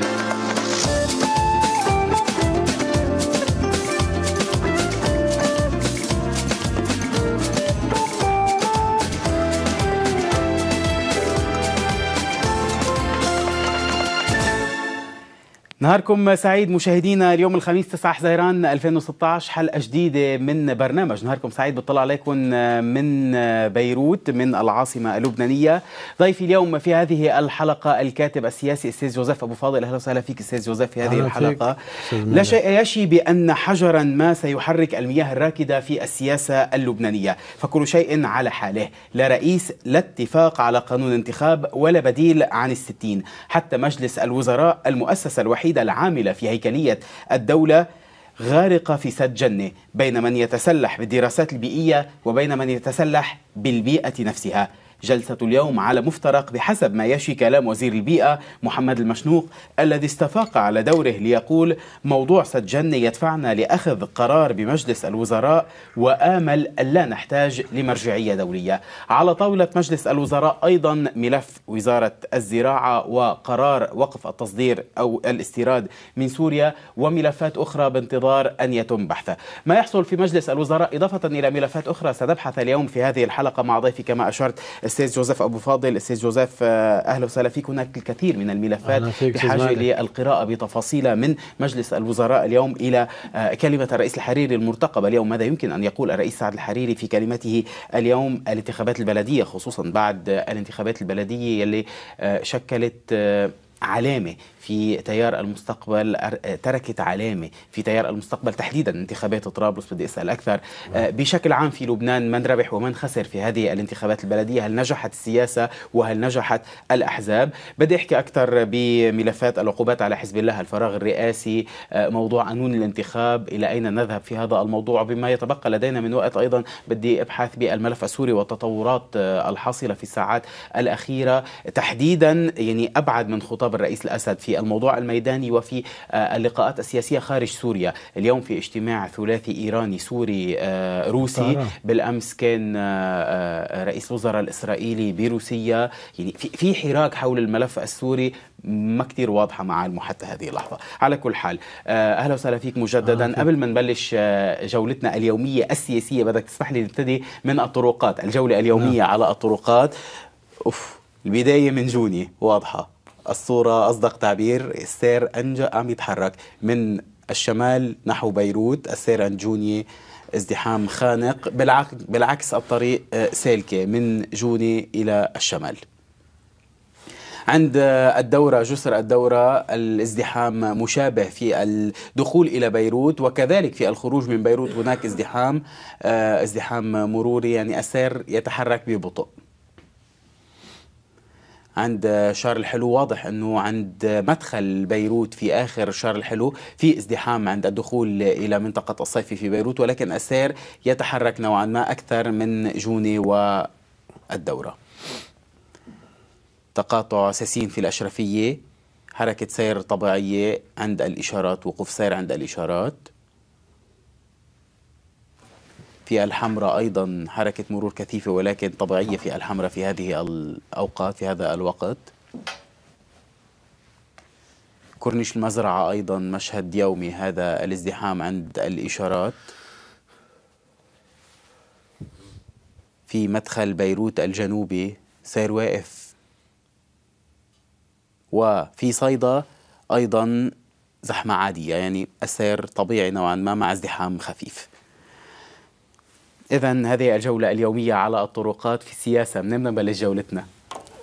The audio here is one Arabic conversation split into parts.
Thank you. نهاركم سعيد مشاهدينا اليوم الخميس 9 حزيران 2016 حلقة جديدة من برنامج نهاركم سعيد بطلع عليكم من بيروت من العاصمة اللبنانية ضيفي اليوم في هذه الحلقة الكاتب السياسي استاذ جوزيف أبو فاضل أهلا وسهلا فيك استاذ جوزيف في هذه الحلقة لا شيء يشي بأن حجرا ما سيحرك المياه الراكدة في السياسة اللبنانية فكل شيء على حاله لا رئيس لا اتفاق على قانون انتخاب ولا بديل عن الستين حتى مجلس الوزراء المؤسسة الوحيدة الوحيدة العاملة في هيكلية الدولة غارقة في سد جنة بين من يتسلح بالدراسات البيئية وبين من يتسلح بالبيئة نفسها جلسة اليوم على مفترق بحسب ما يشي كلام وزير البيئة محمد المشنوق الذي استفاق على دوره ليقول موضوع سجن يدفعنا لأخذ قرار بمجلس الوزراء وآمل ألا نحتاج لمرجعية دولية على طاولة مجلس الوزراء أيضا ملف وزارة الزراعة وقرار وقف التصدير أو الاستيراد من سوريا وملفات أخرى بانتظار أن يتم بحثه ما يحصل في مجلس الوزراء إضافة إلى ملفات أخرى سنبحث اليوم في هذه الحلقة مع ضيفي كما أشرت استاذ جوزيف ابو فاضل استاذ جوزيف آه، اهلا وسهلا فيك هناك الكثير من الملفات بحاجه للقراءه بتفاصيل من مجلس الوزراء اليوم الى آه، كلمه الرئيس الحريري المرتقبه اليوم ماذا يمكن ان يقول الرئيس سعد الحريري في كلمته اليوم الانتخابات البلديه خصوصا بعد آه، الانتخابات البلديه اللي شكلت علامه في تيار المستقبل تركت علامه في تيار المستقبل تحديدا انتخابات طرابلس بدي اسال اكثر نعم. آه، بشكل عام في لبنان من ربح ومن خسر في هذه الانتخابات البلديه هل نجحت السياسه وهل نجحت الاحزاب بدي احكي اكثر بملفات العقوبات على حزب الله الفراغ الرئاسي آه، موضوع قانون الانتخاب الى اين نذهب في هذا الموضوع بما يتبقى لدينا من وقت ايضا بدي ابحث بالملف السوري والتطورات آه، الحاصله في الساعات الاخيره تحديدا يعني ابعد من خطاب الرئيس الاسد في الموضوع الميداني وفي آه، اللقاءات السياسية خارج سوريا اليوم في اجتماع ثلاثي إيراني سوري آه، روسي طيب. بالأمس كان آه، رئيس الوزراء الإسرائيلي بروسيا يعني في حراك حول الملف السوري ما كتير واضحة معالمه حتى هذه اللحظة على كل حال أهلا وسهلا فيك مجددا آه قبل ما نبلش جولتنا اليومية السياسية بدك تسمح لي نبتدي من الطرقات الجولة اليومية آه. على الطرقات أوف البداية من جوني واضحة الصورة أصدق تعبير السير أنجا عم يتحرك من الشمال نحو بيروت السير أنجوني ازدحام خانق بالعكس, بالعكس الطريق آه، سالكة من جوني إلى الشمال عند آه، الدورة جسر الدورة الازدحام مشابه في الدخول إلى بيروت وكذلك في الخروج من بيروت هناك ازدحام آه، ازدحام مروري يعني السير يتحرك ببطء عند شار الحلو واضح أنه عند مدخل بيروت في آخر شار الحلو في ازدحام عند الدخول إلى منطقة الصيف في بيروت ولكن السير يتحرك نوعا ما أكثر من جوني والدورة تقاطع ساسين في الأشرفية حركة سير طبيعية عند الإشارات وقوف سير عند الإشارات في الحمراء أيضا حركة مرور كثيفة ولكن طبيعية في الحمراء في هذه الأوقات في هذا الوقت كورنيش المزرعة أيضا مشهد يومي هذا الازدحام عند الإشارات في مدخل بيروت الجنوبي سير واقف وفي صيدا أيضا زحمة عادية يعني السير طبيعي نوعا ما مع ازدحام خفيف إذا هذه الجولة اليومية على الطرقات في السياسة منين بدنا نبلش جولتنا؟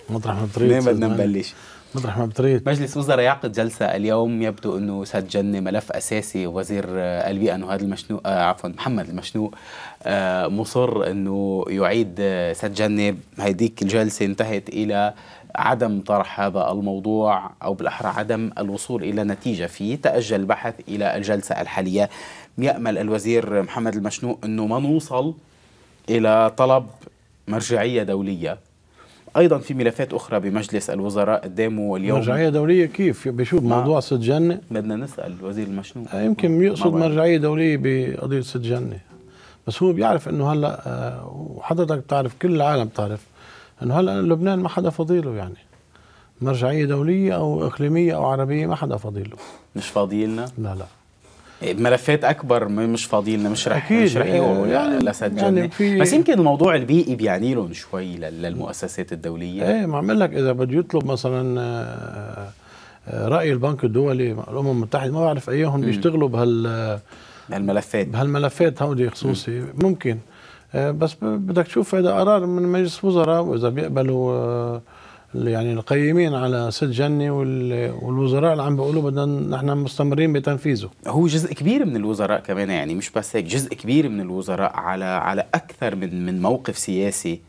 مطرح ما من منين بدنا نبلش؟ مطرح ما بطريق مجلس وزراء يعقد جلسة اليوم يبدو أنه سجن ملف أساسي وزير آه، البيئة نهاد المشنوق آه عفوا محمد المشنوق آه مصر أنه يعيد آه، سجن هيديك الجلسة انتهت إلى عدم طرح هذا الموضوع أو بالأحرى عدم الوصول إلى نتيجة فيه تأجل البحث إلى الجلسة الحالية يأمل الوزير محمد المشنوق أنه ما نوصل إلى طلب مرجعية دولية ايضا في ملفات اخرى بمجلس الوزراء قدامه اليوم مرجعيه دوليه كيف بشو موضوع ست جنه بدنا نسال وزير المشنوق آه، يمكن يقصد مرجعيه دوليه بقضيه ست جنه بس هو بيعرف انه هلا آه، وحضرتك بتعرف كل العالم بتعرف انه هلا لبنان ما حدا فضيله يعني مرجعيه دوليه او اقليميه او عربيه ما حدا فضيله مش فاضيلنا لا لا ملفات اكبر مش فاضيين لنا مش أكيد. مش رح أيوه، يعني الاسد يعني في بس يمكن الموضوع البيئي بيعني لهم شوي للمؤسسات الدوليه ايه ما عم لك اذا بده يطلب مثلا آه، آه، راي البنك الدولي الامم المتحده ما بعرف ايهم بيشتغلوا بهال بهالملفات بهالملفات هودي خصوصي مم. ممكن آه، بس بدك تشوف هذا قرار من مجلس وزراء واذا بيقبلوا يعني القيمين على سد جني والوزراء اللي عم بيقولوا بدنا نحن مستمرين بتنفيذه هو جزء كبير من الوزراء كمان يعني مش بس هيك جزء كبير من الوزراء على على اكثر من من موقف سياسي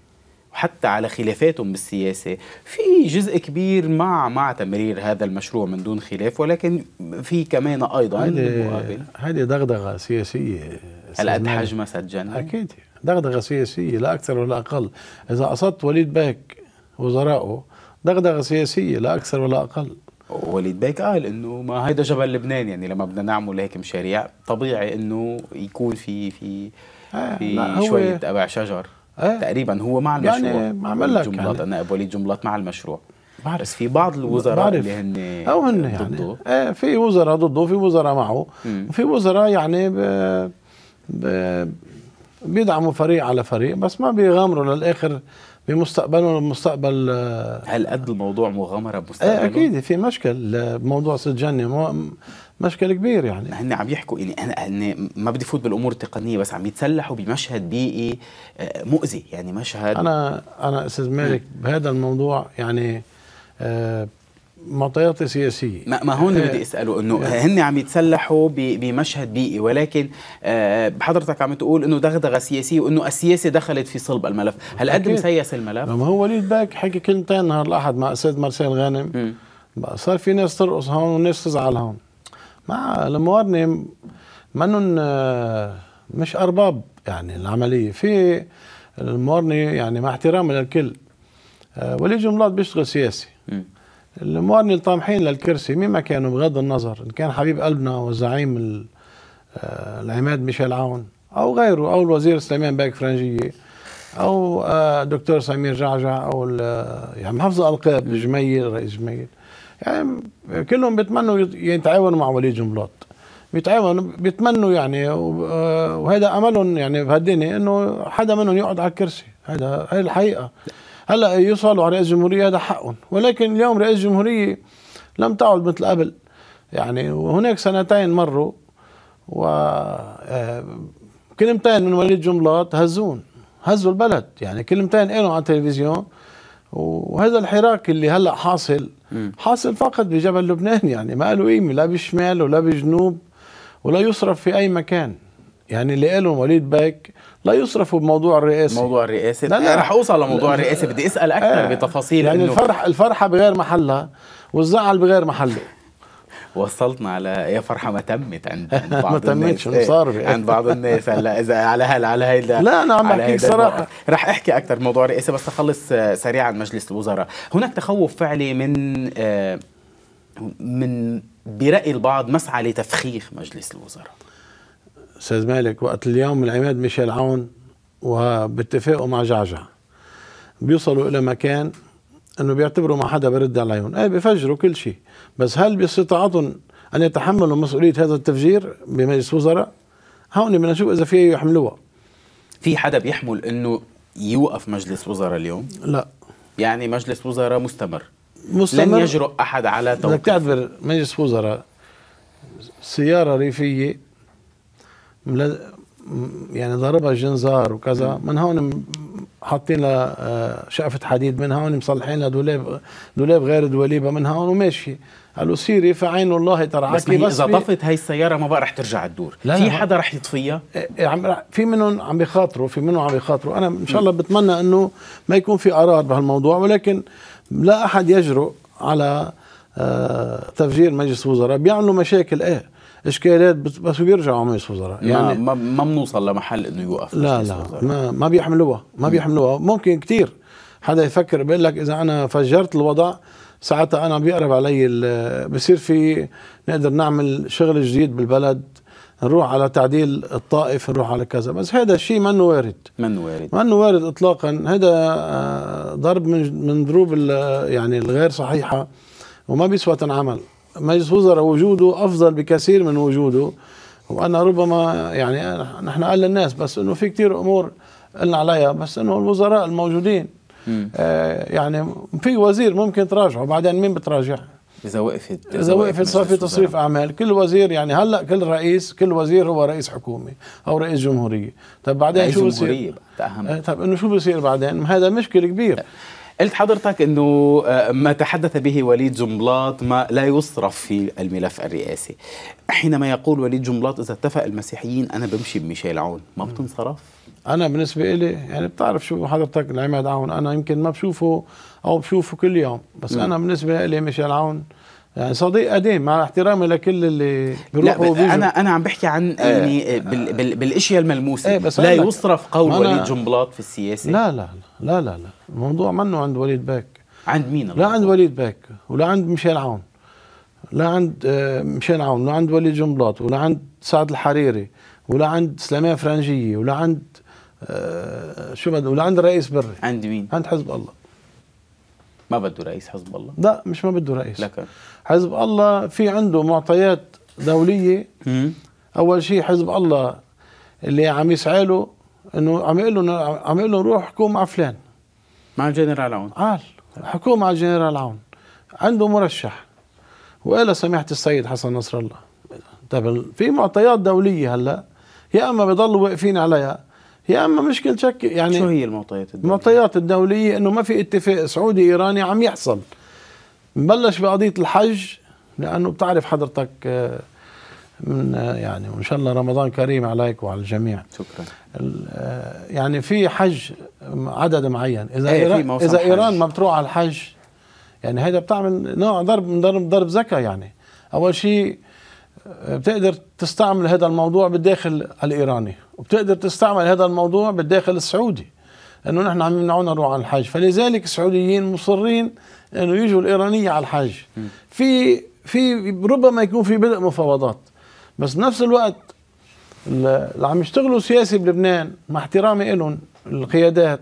وحتى على خلافاتهم بالسياسة في جزء كبير مع مع تمرير هذا المشروع من دون خلاف ولكن في كمان أيضا بالمقابل هذه دغدغة سياسية هل قد حجمها جني؟ أكيد دغدغة سياسية لا أكثر ولا أقل إذا قصدت وليد باك وزرائه دغدغه سياسيه لا اكثر ولا اقل وليد بيك قال انه ما هيدا جبل لبنان يعني لما بدنا نعمل هيك مشاريع طبيعي انه يكون في في آه في شويه ابع شجر آه تقريبا هو مع يعني المشروع يعني ما عمل لك جملات يعني. انا وليد جملات مع المشروع بعرف بس في بعض الوزراء بعرف. اللي هن او هن يعني ضده. آه في وزراء ضده في وزراء معه وفي وزراء يعني ب... ب... بيدعموا فريق على فريق بس ما بيغامروا للاخر بمستقبلهم المستقبل آه، هل قد الموضوع مغامره بمستقبله؟ ايه اكيد في مشكل بموضوع سجاني مشكل كبير يعني هن عم يحكوا يعني انا ما بدي فوت بالامور التقنيه بس عم يتسلحوا بمشهد بيئي آه، مؤذي يعني مشهد انا انا استاذ مالك بهذا الموضوع يعني آه، معطيات سياسيه ما, ما هون آه، بدي اساله انه نعم. هن عم يتسلحوا بمشهد بيئي ولكن آه، حضرتك عم تقول انه دغدغه سياسيه وانه السياسه دخلت في صلب الملف، هل قد مسيس الملف؟ ما هو وليد باك حكي كلمتين نهار الاحد مع السيد مارسيل غانم صار في ناس ترقص هون وناس تزعل هون مع الموارنه منن آه، مش ارباب يعني العمليه في الموارنه يعني مع احترامي للكل وليد جملات بيشتغل سياسي المواطنين اللي طامحين للكرسي مما كانوا بغض النظر ان كان حبيب قلبنا والزعيم آه، العماد ميشيل عون او غيره او الوزير سليمان باك فرنجيه او آه، دكتور سمير جعجع او آه، يعني محافظه القاب جميل رئيس جميل يعني كلهم بيتمنوا يتعاونوا مع وليد جنبلاط بيتعاونوا بيتمنوا يعني وهذا املهم يعني بهالدنيا انه حدا منهم يقعد على الكرسي هذا هي الحقيقه هلا يصلوا على رئيس جمهورية هذا حقهم ولكن اليوم رئيس جمهورية لم تعد مثل قبل يعني وهناك سنتين مروا و آه، كلمتين من وليد جملات هزون هزوا البلد يعني كلمتين قالوا على التلفزيون وهذا الحراك اللي هلا حاصل حاصل فقط بجبل لبنان يعني ما له قيمه لا بالشمال ولا بالجنوب ولا يصرف في اي مكان يعني اللي قاله وليد باك لا يصرف بموضوع الرئاسه موضوع الرئاسه لا لا رح اوصل لموضوع الرئاسه بدي اسال اكثر آه بتفاصيل يعني الفرح الفرحه بغير محلها والزعل بغير محله وصلتنا على يا فرحه ما تمت عند بعض ما تمتش مصارفه إيه، عند بعض الناس هلا اذا على هلا على هيدا لا انا عم بحكيك صراحه رح احكي اكثر موضوع الرئاسه بس اخلص آه، سريعا مجلس الوزراء هناك تخوف فعلي من آه، من براي البعض مسعى لتفخيخ مجلس الوزراء استاذ مالك وقت اليوم العماد ميشيل عون وباتفاقوا مع جعجع بيوصلوا الى مكان انه بيعتبروا ما حدا برد عليهم ايه بيفجروا كل شيء بس هل باستطاعتهم ان يتحملوا مسؤوليه هذا التفجير بمجلس وزراء هون بدنا نشوف اذا في يحملوها في حدا بيحمل انه يوقف مجلس وزراء اليوم لا يعني مجلس وزراء مستمر مستمر لن يجرؤ احد على توقيف بدك تعتبر مجلس وزراء سياره ريفيه يعني ضربها جنزار وكذا من هون حاطين لها آه، شقفه حديد من هون مصلحين لها دولاب دولاب غير دوليبه من هون وماشي قالوا سيري فعين الله ترعاكي بس, بس اذا طفت هي السياره ما بقى رح ترجع تدور لا في حدا رح يطفيها إيه، إيه، في منهم عم بيخاطروا في منهم عم بيخاطروا انا ان شاء الله بتمنى انه ما يكون في قرار بهالموضوع ولكن لا احد يجرؤ على آه، تفجير مجلس وزراء بيعملوا مشاكل ايه اشكالات بس بيرجعوا مجلس وزراء يعني ما ما بنوصل لمحل انه يوقف لا لا ما, ما بيحملوها ما بيحملوها ممكن كثير حدا يفكر بيقول لك اذا انا فجرت الوضع ساعتها انا بيقرب علي بصير في نقدر نعمل شغل جديد بالبلد نروح على تعديل الطائف نروح على كذا بس هذا الشيء منه وارد منه وارد منه وارد اطلاقا هذا آه، ضرب من من ضروب يعني الغير صحيحه وما بيسوى تنعمل مجلس وزراء وجوده أفضل بكثير من وجوده وأنا ربما يعني نحن قال للناس بس أنه في كثير أمور قلنا عليها بس أنه الوزراء الموجودين آه يعني في وزير ممكن تراجعه بعدين مين بتراجع إذا وقفت إذا وقفت صار في تصريف أعمال كل وزير يعني هلا كل رئيس كل وزير هو رئيس حكومة أو رئيس جمهورية طب بعدين رئيس شو بصير؟ طب إنه شو بصير بعدين؟ هذا مشكلة كبيرة قلت حضرتك انه آه، ما تحدث به وليد جنبلاط ما لا يصرف في الملف الرئاسي حينما يقول وليد جنبلاط اذا اتفق المسيحيين انا بمشي بميشيل عون ما بتنصرف انا بالنسبه لي يعني بتعرف شو حضرتك العماد عون انا يمكن ما بشوفه او بشوفه كل يوم بس م. انا بالنسبه لي ميشيل عون يعني صديق قديم مع احترامي لكل اللي بيروحوا لا انا انا عم بحكي عن ايه يعني بال بال بالاشياء الملموسه ايه بس لا يصرف قول وليد جنبلاط في السياسه لا لا لا لا لا الموضوع منه عند وليد باك عند مين لا عند وليد باك ولا عند ميشيل عون لا عند آه، ميشيل عون ولا عند وليد جنبلاط ولا عند سعد الحريري ولا عند سلامية فرنجيه ولا عند آه، شو بده ولا عند رئيس بري عند مين؟ عند حزب الله ما بده رئيس حزب الله لا مش ما بده رئيس لكن حزب الله في عنده معطيات دوليه اول شيء حزب الله اللي عم يسعى له انه عم يقول له عم يقول له روح حكوم مع فلان مع الجنرال عون قال حكومة مع الجنرال عون عنده مرشح وقال سماحة السيد حسن نصر الله طيب في معطيات دولية هلا يا اما بضلوا واقفين عليها هي اما مشكله شك يعني شو هي المعطيات الدوليه؟ المعطيات الدوليه انه ما في اتفاق سعودي ايراني عم يحصل بلش بقضيه الحج لانه بتعرف حضرتك آه، من آه، يعني وان شاء الله رمضان كريم عليك وعلى الجميع شكرا آه، يعني في حج عدد معين اذا إيه، ايران اذا ايران حج. ما بتروح على الحج يعني هيدا بتعمل نوع ضرب ضرب ضرب زكا يعني اول شيء بتقدر تستعمل هذا الموضوع بالداخل الايراني وبتقدر تستعمل هذا الموضوع بالداخل السعودي انه نحن عم يمنعونا نروح على الحج فلذلك السعوديين مصرين انه يجوا الايرانيه على الحج في في ربما يكون في بدء مفاوضات بس بنفس الوقت اللي عم يشتغلوا سياسي بلبنان مع احترامي لهم القيادات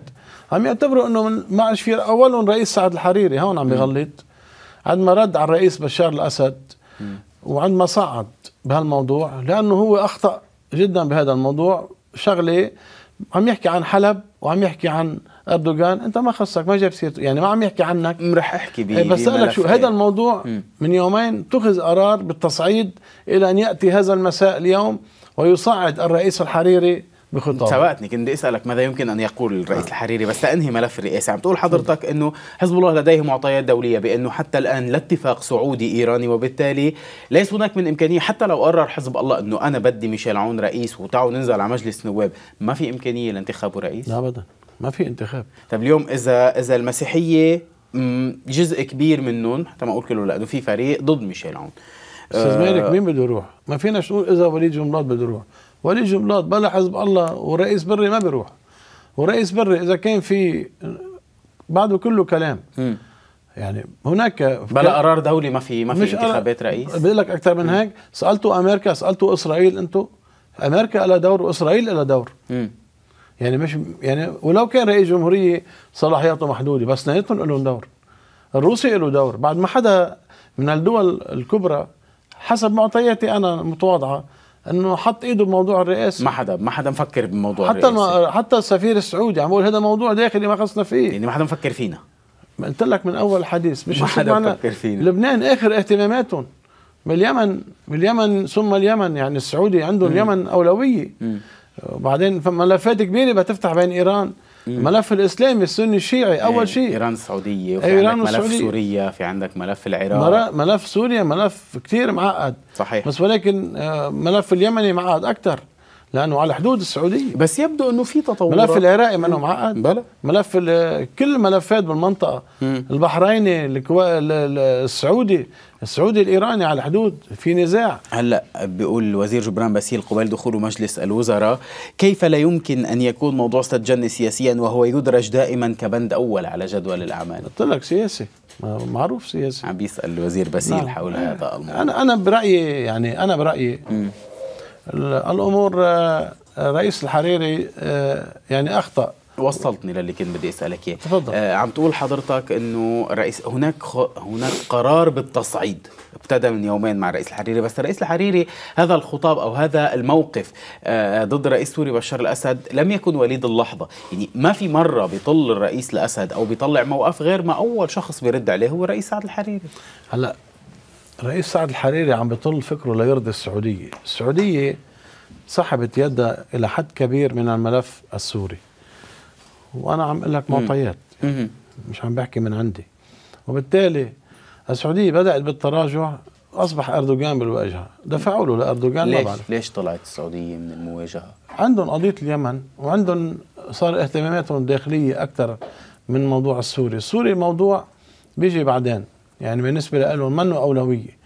عم يعتبروا انه من ما عادش في اولهم رئيس سعد الحريري هون عم يغلط عندما رد على الرئيس بشار الاسد وعندما صعد بهالموضوع لانه هو اخطا جدا بهذا الموضوع شغله عم يحكي عن حلب وعم يحكي عن اردوغان انت ما خصك ما جاب سيرته يعني ما عم يحكي عنك رح احكي بي إيه، بس اسالك شو هذا الموضوع م. من يومين اتخذ قرار بالتصعيد الى ان ياتي هذا المساء اليوم ويصعد الرئيس الحريري بخطاب سبقتني كنت اسالك ماذا يمكن ان يقول الرئيس آه. الحريري بس انهي ملف الرئاسه عم تقول حضرتك انه حزب الله لديه معطيات دوليه بانه حتى الان لا اتفاق سعودي ايراني وبالتالي ليس هناك من امكانيه حتى لو قرر حزب الله انه انا بدي ميشيل عون رئيس وتعوا ننزل على مجلس نواب ما في امكانيه لانتخابه رئيس ابدا ما في انتخاب طب اليوم اذا اذا المسيحيه جزء كبير منهم حتى ما اقول كله لانه في فريق ضد ميشيل عون استاذ مالك آه. مين بده يروح؟ ما فيناش نقول اذا وليد جملات بده يروح ولي جبلاط بلا حزب الله ورئيس بري ما بيروح ورئيس بري اذا كان في بعده كله كلام م. يعني هناك بلا قرار دولي ما في ما في انتخابات رئيس بقول لك اكثر من هيك سالتوا امريكا سالتوا اسرائيل انتم امريكا لها دور واسرائيل لها دور م. يعني مش يعني ولو كان رئيس جمهوريه صلاحياته محدوده بس نيتهم لهم دور الروسي له دور بعد ما حدا من الدول الكبرى حسب معطياتي انا متواضعه انه حط ايده بموضوع الرئاسه ما حدا ما حدا مفكر بموضوع حتى الرئاسه حتى السفير السعودي عم بقول هذا موضوع داخلي ما خصنا فيه يعني ما حدا مفكر فينا ما قلت لك من اول حديث مش ما حدا مفكر فينا لبنان اخر اهتماماتهم باليمن باليمن ثم اليمن يعني السعودي عنده اليمن اولويه وبعدين ملفات كبيره بتفتح بين ايران الملف الاسلامي السني الشيعي اول إيه، شيء ايران السعوديه وفي إيه، إيران عندك ملف سوريا في عندك ملف العراق ملف سوريا ملف كثير معقد صحيح بس ولكن آه، ملف اليمني معقد اكثر لانه على حدود السعوديه بس يبدو انه في تطورات ملف العراقي منه معقد بلا ملف كل الملفات بالمنطقه مم. البحريني الكوا... السعودي السعودي الايراني على الحدود في نزاع هلا بيقول الوزير جبران باسيل قبيل دخوله مجلس الوزراء كيف لا يمكن ان يكون موضوع سجن سياسيا وهو يدرج دائما كبند اول على جدول الاعمال قلت لك سياسي معروف سياسي عم بيسال الوزير باسيل نعم. حول هذا الموضوع انا انا برايي يعني انا برايي مم. الامور آه، آه، رئيس الحريري آه، يعني اخطا وصلتني للي كنت بدي اسالك اياه تفضل عم تقول حضرتك انه رئيس هناك خ... هناك قرار بالتصعيد ابتدى من يومين مع الرئيس الحريري بس الرئيس الحريري هذا الخطاب او هذا الموقف ضد رئيس سوري بشار الاسد لم يكن وليد اللحظه يعني ما في مره بيطل الرئيس الاسد او بيطلع موقف غير ما اول شخص بيرد عليه هو الرئيس سعد الحريري هلا الرئيس سعد الحريري عم بيطل فكره ليرضي السعودية السعودية سحبت يدها إلى حد كبير من الملف السوري وأنا عم أقول لك معطيات مش عم بحكي من عندي وبالتالي السعودية بدأت بالتراجع أصبح أردوغان بالواجهة دفعوا له لأردوغان ليش ما بعرف. ليش طلعت السعودية من المواجهة؟ عندهم قضية اليمن وعندهم صار اهتماماتهم الداخلية أكثر من موضوع السوري السوري موضوع بيجي بعدين يعني بالنسبه لهم منه اولويه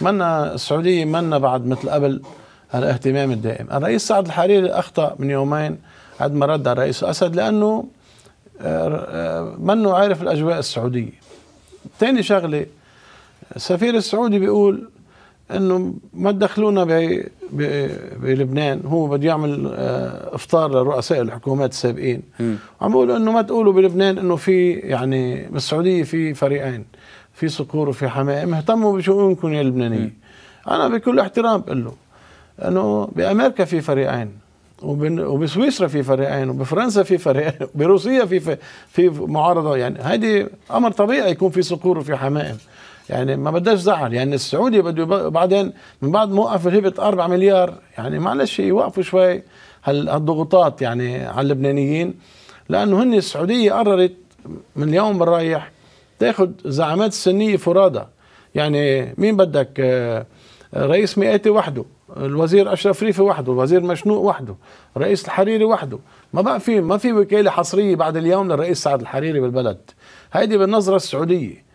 منا السعوديه منا بعد مثل قبل الاهتمام الدائم الرئيس سعد الحريري اخطا من يومين عندما رد على الرئيس الاسد لانه آه، آه، منه عارف الاجواء السعوديه ثاني شغله السفير السعودي بيقول انه ما تدخلونا بلبنان هو بده يعمل آه، افطار لرؤساء الحكومات السابقين عم بيقولوا انه ما تقولوا بلبنان انه في يعني بالسعوديه في فريقين في صقور وفي حمائم اهتموا بشؤونكم يا اللبنانيين انا بكل احترام بقول له انه بامريكا في فريقين وبسويسرا في فريقين وبفرنسا في فريقين وبروسيا في في معارضه يعني هيدي امر طبيعي يكون في صقور وفي حمائم يعني ما بداش زعل يعني السعودي بده بعدين من بعد موقف الهبط 4 مليار يعني معلش يوقفوا شوي هالضغوطات يعني على اللبنانيين لانه هن السعوديه قررت من اليوم رايح تاخذ زعامات سنيه فرادى يعني مين بدك آه، آه، رئيس مئاتي وحده الوزير اشرف ريفي وحده الوزير مشنوق وحده رئيس الحريري وحده ما بقى في ما في وكاله حصريه بعد اليوم للرئيس سعد الحريري بالبلد هيدي بالنظره السعوديه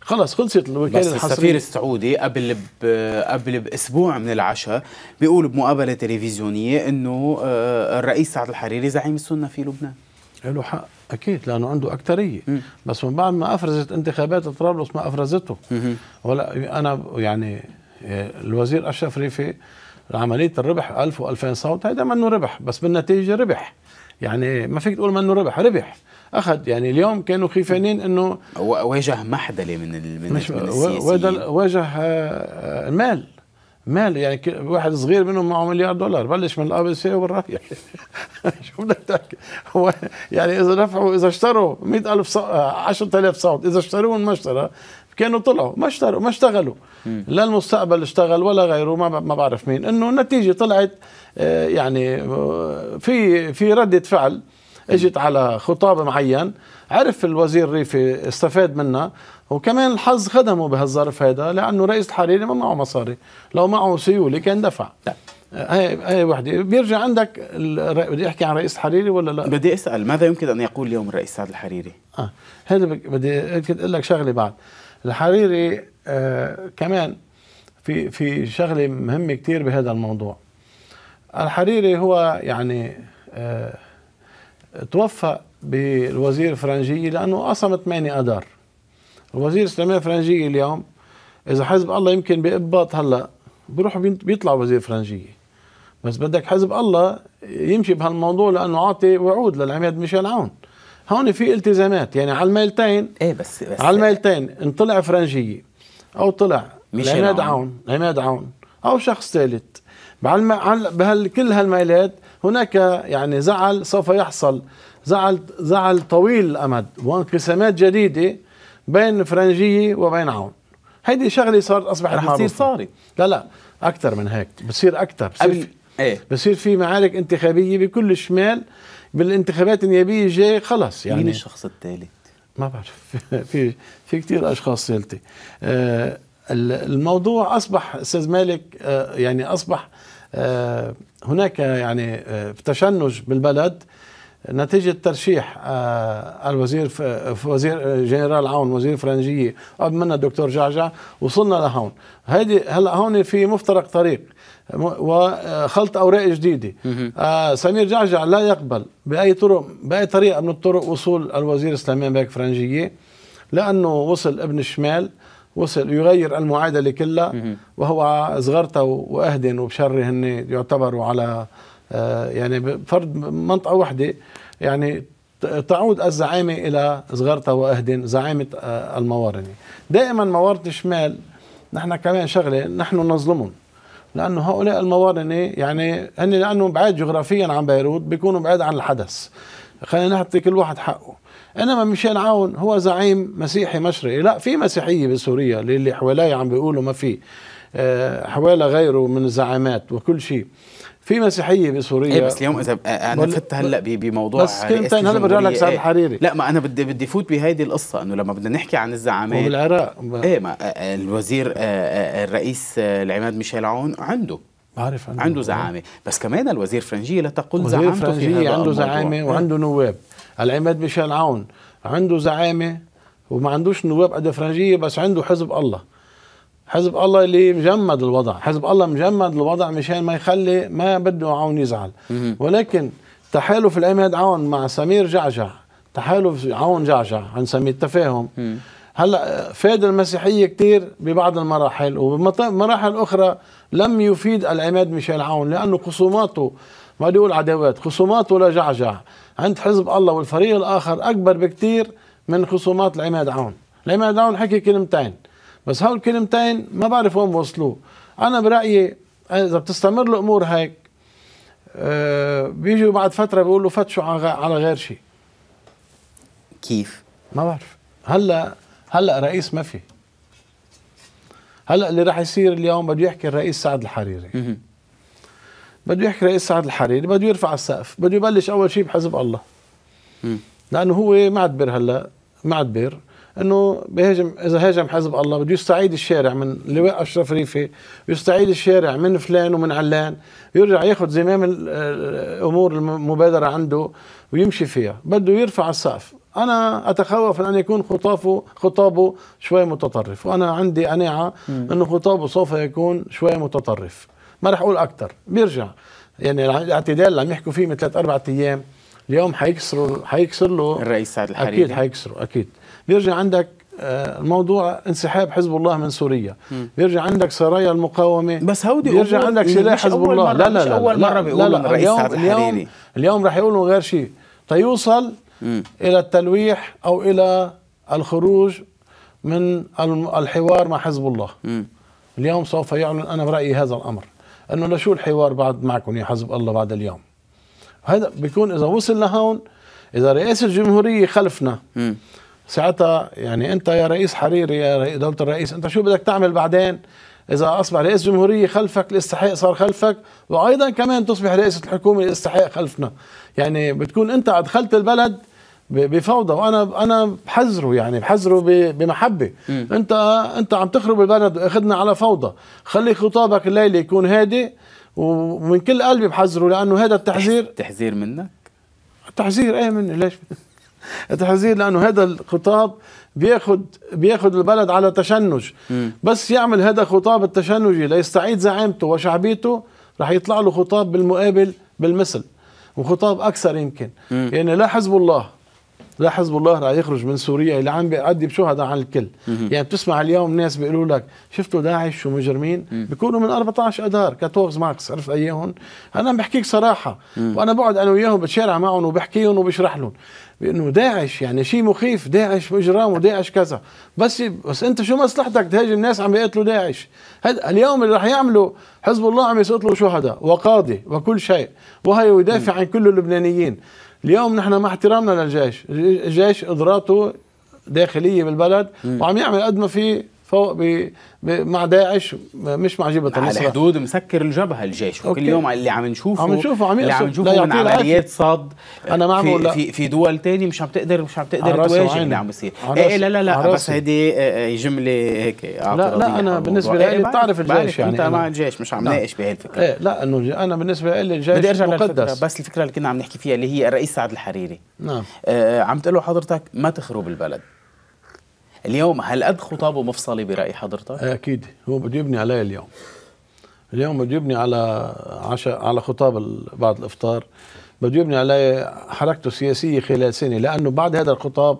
خلص خلصت الوكاله بس الحصريه السفير السعودي قبل ب... قبل باسبوع من العشاء بيقول بمقابله تلفزيونيه انه آه، الرئيس سعد الحريري زعيم السنه في لبنان له حق اكيد لانه عنده اكثريه بس من بعد ما افرزت انتخابات طرابلس ما افرزته ولا انا يعني آه، الوزير اشرف ريفي عمليه الربح 1000 و2000 صوت هيدا منه ربح بس بالنتيجه ربح يعني ما فيك تقول منه ربح ربح اخذ يعني اليوم كانوا خيفانين انه واجه محدله من من, من السياسيين واجه آه، المال ماله يعني واحد صغير منهم معه مليار دولار بلش من الاب سي وبالرايح شو بدك تحكي هو يعني اذا دفعوا اذا اشتروا 100000 10000 آه، صوت اذا اشتروهم ما اشترى كانوا طلعوا ما اشتروا ما اشتغلوا لا المستقبل اشتغل ولا غيره ما ما بعرف مين انه النتيجه طلعت آه، يعني آه، في في رده فعل اجت على خطاب معين عرف الوزير الريفي استفاد منها وكمان الحظ خدمه بهالظرف هذا لانه رئيس الحريري ما معه مصاري لو معه سيوله كان دفع لا هاي وحده بيرجع عندك بدي احكي عن رئيس الحريري ولا لا بدي اسال ماذا يمكن ان يقول اليوم الرئيس سعد الحريري اه هذا بدي كنت اقول لك شغله بعد الحريري آه كمان في في شغله مهمه كثير بهذا الموضوع الحريري هو يعني آه توفى بالوزير الفرنجي لانه قسم 8 اذار الوزير الاسلاميه الفرنجيه اليوم اذا حزب الله يمكن بإباط هلا بيروح بيطلع وزير فرنجيه بس بدك حزب الله يمشي بهالموضوع لانه عاطي وعود للعماد ميشيل عون هون في التزامات يعني على الميلتين ايه بس, بس على الميلتين ان طلع فرنجيه او طلع عماد عون عماد عون او شخص ثالث بعلم... كل هالميلات هناك يعني زعل سوف يحصل زعل زعل طويل الامد وانقسامات جديده بين فرنجيه وبين عون هيدي شغله صارت اصبحت رح تصير صاري لا لا اكثر من هيك بصير اكثر بصير في ايه بصير في معارك انتخابيه بكل الشمال بالانتخابات النيابيه الجايه خلص يعني مين الشخص الثالث؟ ما بعرف في في كثير اشخاص ثالثه آه، الموضوع اصبح استاذ مالك آه، يعني اصبح آه، هناك يعني تشنج بالبلد نتيجة ترشيح آه، الوزير وزير آه، جنرال عون وزير فرنجية قبل منا الدكتور جعجع وصلنا لهون هيدي هلا هون في مفترق طريق وخلط اوراق جديده آه، سمير جعجع لا يقبل باي طرق باي طريقه من الطرق وصول الوزير سليمان بيك فرنجيه لانه وصل ابن الشمال وصل يغير المعادله كلها وهو صغرته واهدن وبشره هن يعتبروا على آه، يعني فرد منطقة واحدة يعني تعود الزعامة إلى صغرتها وأهدن زعامة آه، الموارنة دائما موارد الشمال نحن كمان شغلة نحن نظلمهم لأنه هؤلاء الموارنة يعني هن لأنهم بعاد جغرافيا عن بيروت بيكونوا بعاد عن الحدث خلينا نعطي كل واحد حقه انما ميشيل عون هو زعيم مسيحي مشرقي لا في مسيحيه بسوريا اللي حواليه عم بيقولوا ما في آه، حوالي غيره من الزعامات وكل شيء في مسيحيه بسوريا ايه بس اليوم اذا انا فت هلا بموضوع بس كنت هلا برجع لك سعد الحريري إيه، لا ما انا بدي بدي فوت بهيدي القصه انه لما بدنا نحكي عن الزعامات وبالعراق ايه ما الوزير الرئيس العماد ميشيل عون عنده بعرف عنده عنده زعامه بس كمان الوزير فرنجيه لا تقل زعامته فرنجية عنده زعامه إيه. وعنده نواب العماد ميشيل عون عنده زعامه وما عندوش نواب قد فرنجيه بس عنده حزب الله حزب الله اللي مجمد الوضع حزب الله مجمد الوضع مشان ما يخلي ما بده عون يزعل ولكن تحالف العماد عون مع سمير جعجع تحالف عون جعجع هنسميه التفاهم هلا فاد المسيحيه كثير ببعض المراحل وبمراحل اخرى لم يفيد العماد ميشيل عون لانه خصوماته ما بدي اقول عداوات خصوماته لجعجع عند حزب الله والفريق الاخر اكبر بكثير من خصومات العماد عون العماد عون حكي كلمتين بس هول الكلمتين ما بعرف وين وصلوه انا برايي اذا بتستمر الامور هيك آه، بيجوا بعد فتره بيقولوا فتشوا على غير شيء كيف ما بعرف هلا هلا رئيس ما في هلا اللي راح يصير اليوم بده يحكي الرئيس سعد الحريري بده يحكي رئيس سعد الحريري بده يرفع السقف بده يبلش اول شيء بحزب الله لانه هو معتبر هلا معتبر انه بيهاجم اذا هاجم حزب الله بده يستعيد الشارع من لواء اشرف ريفي يستعيد الشارع من فلان ومن علان يرجع ياخذ زمام الامور المبادره عنده ويمشي فيها بده يرفع السقف انا اتخوف ان يكون خطافه خطابه شوي متطرف وانا عندي قناعه انه خطابه سوف يكون شوي متطرف ما رح اقول اكثر بيرجع يعني الاعتدال اللي عم يحكوا فيه من ثلاث اربع ايام اليوم حيكسروا حيكسر له الرئيس سعد الحريري اكيد حيكسروا اكيد بيرجع عندك آه، الموضوع انسحاب حزب الله من سوريا بيرجع عندك سرايا المقاومه بس هودي بيرجع عندك سلاح حزب الله لا لا لا اول مره بيقولوا لا لا لا اليوم اليوم, اليوم رح يقولوا غير شيء تيوصل الى التلويح او الى الخروج من الحوار مع حزب الله م. اليوم سوف يعلن انا برايي هذا الامر انه لشو الحوار بعد معكم يا حزب الله بعد اليوم هذا بيكون اذا وصل لهون اذا رئيس الجمهوريه خلفنا م. ساعتها يعني انت يا رئيس حريري يا دوله الرئيس انت شو بدك تعمل بعدين اذا اصبح رئيس جمهوريه خلفك الاستحقاق صار خلفك وايضا كمان تصبح رئيسه الحكومه الاستحقاق خلفنا يعني بتكون انت ادخلت البلد بفوضى وانا انا بحذره يعني بحذره بمحبه م. انت انت عم تخرب البلد واخذنا على فوضى خلي خطابك الليله يكون هادئ ومن كل قلبي بحذره لانه هذا التحذير تحذير منك تحذير ايه مني ليش تحذير لانه هذا الخطاب بياخد بياخد البلد على تشنج بس يعمل هذا خطاب التشنجي ليستعيد زعامته وشعبيته رح يطلع له خطاب بالمقابل بالمثل وخطاب اكثر يمكن يعني لا حزب الله لا حزب الله رح يخرج من سوريا اللي عم بيأدي بشهداء عن الكل يعني بتسمع اليوم ناس بيقولوا لك شفتوا داعش ومجرمين بيكونوا من 14 اذار كاتوغز ماكس عرفت اياهم انا بحكيك صراحه وانا بقعد انا وياهم بتشارع معهم وبحكيهم وبشرح لهم بانه داعش يعني شيء مخيف داعش واجرام وداعش كذا بس بس انت شو مصلحتك تهاجم ناس عم يقتلوا داعش هذا اليوم اللي رح يعمله حزب الله عم له شهداء وقاضي وكل شيء وهي ويدافع عن كل اللبنانيين اليوم نحن مع احترامنا للجيش الجيش اضراته داخليه بالبلد وعم يعمل قد ما في فوق ب... ب... مع داعش مش مع جبهه النصره على حدود مسكر الجبهه الجيش وكل أوكي. يوم اللي عم نشوفه عم نشوفه عم اللي عم نشوفه من عمليات صد انا ما في, في في دول تاني مش عم تقدر مش عم تقدر تواجه اللي عم بيصير ايه لا لا لا بس هيدي آه، آه، جمله هيك لا لا انا بالنسبه إيه، لي بتعرف الجيش يعني انت مع الجيش مش عم ناقش بهالفكره ايه لا انه انا بالنسبه لي الجيش بدي ارجع مقدس بس الفكره اللي كنا عم نحكي فيها اللي هي الرئيس سعد الحريري نعم آه، عم تقول له حضرتك ما تخرب البلد اليوم هل قد خطابه مفصلي برأي حضرتك؟ أكيد هو بده يبني عليه اليوم اليوم بده يبني على عشاء على خطاب بعد الإفطار بده يبني عليه حركته السياسية خلال سنة لأنه بعد هذا الخطاب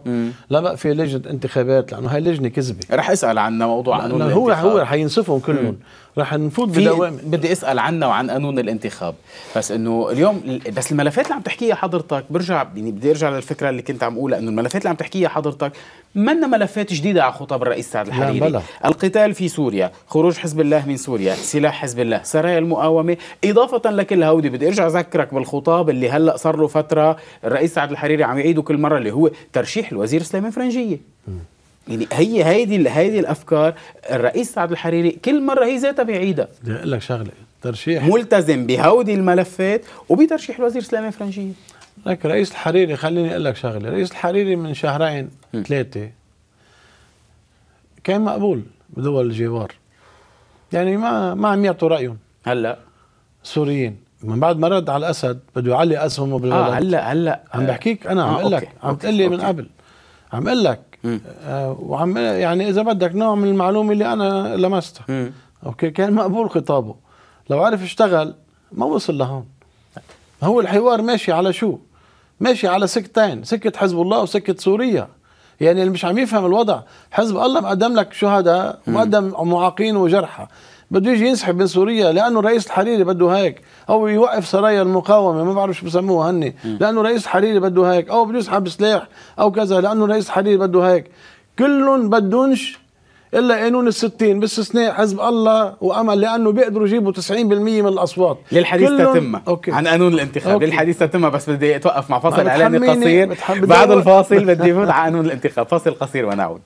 لا بقى في لجنة انتخابات لأنه هاي لجنة كذبة رح أسأل عن موضوع قانون هو هو رح ينصفهم كلهم رح نفوت بدوام بدي اسال عنا وعن قانون الانتخاب بس انه اليوم بس الملفات اللي عم تحكيها حضرتك برجع يعني بدي ارجع للفكره اللي كنت عم اقولها انه الملفات اللي عم تحكيها حضرتك منا ملفات جديده على خطاب الرئيس سعد الحريري بلا. القتال في سوريا خروج حزب الله من سوريا سلاح حزب الله سرايا المقاومه اضافه لكل هودي بدي ارجع اذكرك بالخطاب اللي هلا صار له فتره الرئيس سعد الحريري عم يعيده كل مره اللي هو ترشيح الوزير سليمان فرنجيه يعني هي هيدي هيدي الافكار الرئيس سعد الحريري كل مره هي ذاتها بعيده بدي اقول لك شغله ترشيح ملتزم بهودي الملفات وبترشيح الوزير سلامه فرنجيه لك رئيس الحريري خليني اقول لك شغله رئيس الحريري من شهرين ثلاثه كان مقبول بدول الجوار يعني ما ما عم يعطوا رايهم هلا سوريين من بعد ما رد على الاسد بده يعلي اسهمه بالبلد اه هلا هلا عم بحكيك انا عم اقول آه، لك عم تقول لي من قبل عم اقول لك آه، وعم يعني اذا بدك نوع من المعلومه اللي انا لمستها اوكي كان مقبول خطابه لو عرف اشتغل ما وصل لهون هو الحوار ماشي على شو ماشي على سكتين سكه حزب الله وسكه سوريا يعني اللي مش عم يفهم الوضع حزب الله مقدم لك شهداء مقدم معاقين وجرحى بده يجي ينسحب من سوريا لانه رئيس الحريري بده هيك او يوقف سرايا المقاومه ما بعرف شو بسموها هني لانه رئيس الحريري بده هيك او بده يسحب سلاح او كذا لانه رئيس الحريري بده هيك كلهم بدونش الا قانون الستين باستثناء حزب الله وامل لانه بيقدروا يجيبوا 90% من الاصوات للحديث تتم أوكي. عن قانون الانتخاب أوكي. للحديث تتم بس بدي اتوقف مع فاصل اعلاني قصير بعد الفاصل بدي افوت على قانون الانتخاب فاصل قصير ونعود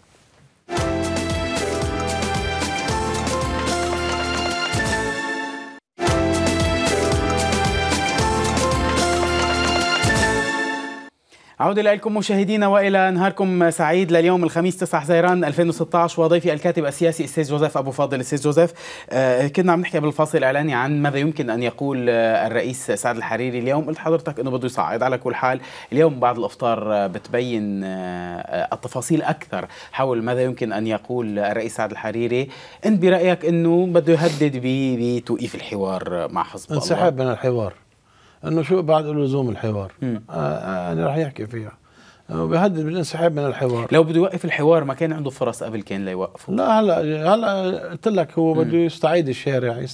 عودة لكم مشاهدينا والى نهاركم سعيد لليوم الخميس 9 حزيران 2016 وضيفي الكاتب السياسي استاذ جوزيف ابو فاضل استاذ جوزيف آه، كنا عم نحكي قبل الفاصل الاعلاني عن ماذا يمكن ان يقول آه، الرئيس سعد الحريري اليوم قلت حضرتك انه بده يصعد على كل حال اليوم بعد الافطار آه، بتبين التفاصيل اكثر حول ماذا يمكن ان يقول الرئيس سعد الحريري انت برايك انه بده يهدد بتوقيف الحوار مع حزب الله انسحاب من الحوار انه شو بعد لزوم الحوار آه انا آه، يعني رح يحكي فيها وبيهدد آه، بالانسحاب من الحوار لو بده يوقف الحوار ما كان عنده فرص قبل كان ليوقفه لا هلا هلا قلت لك هو بده يستعيد الشارع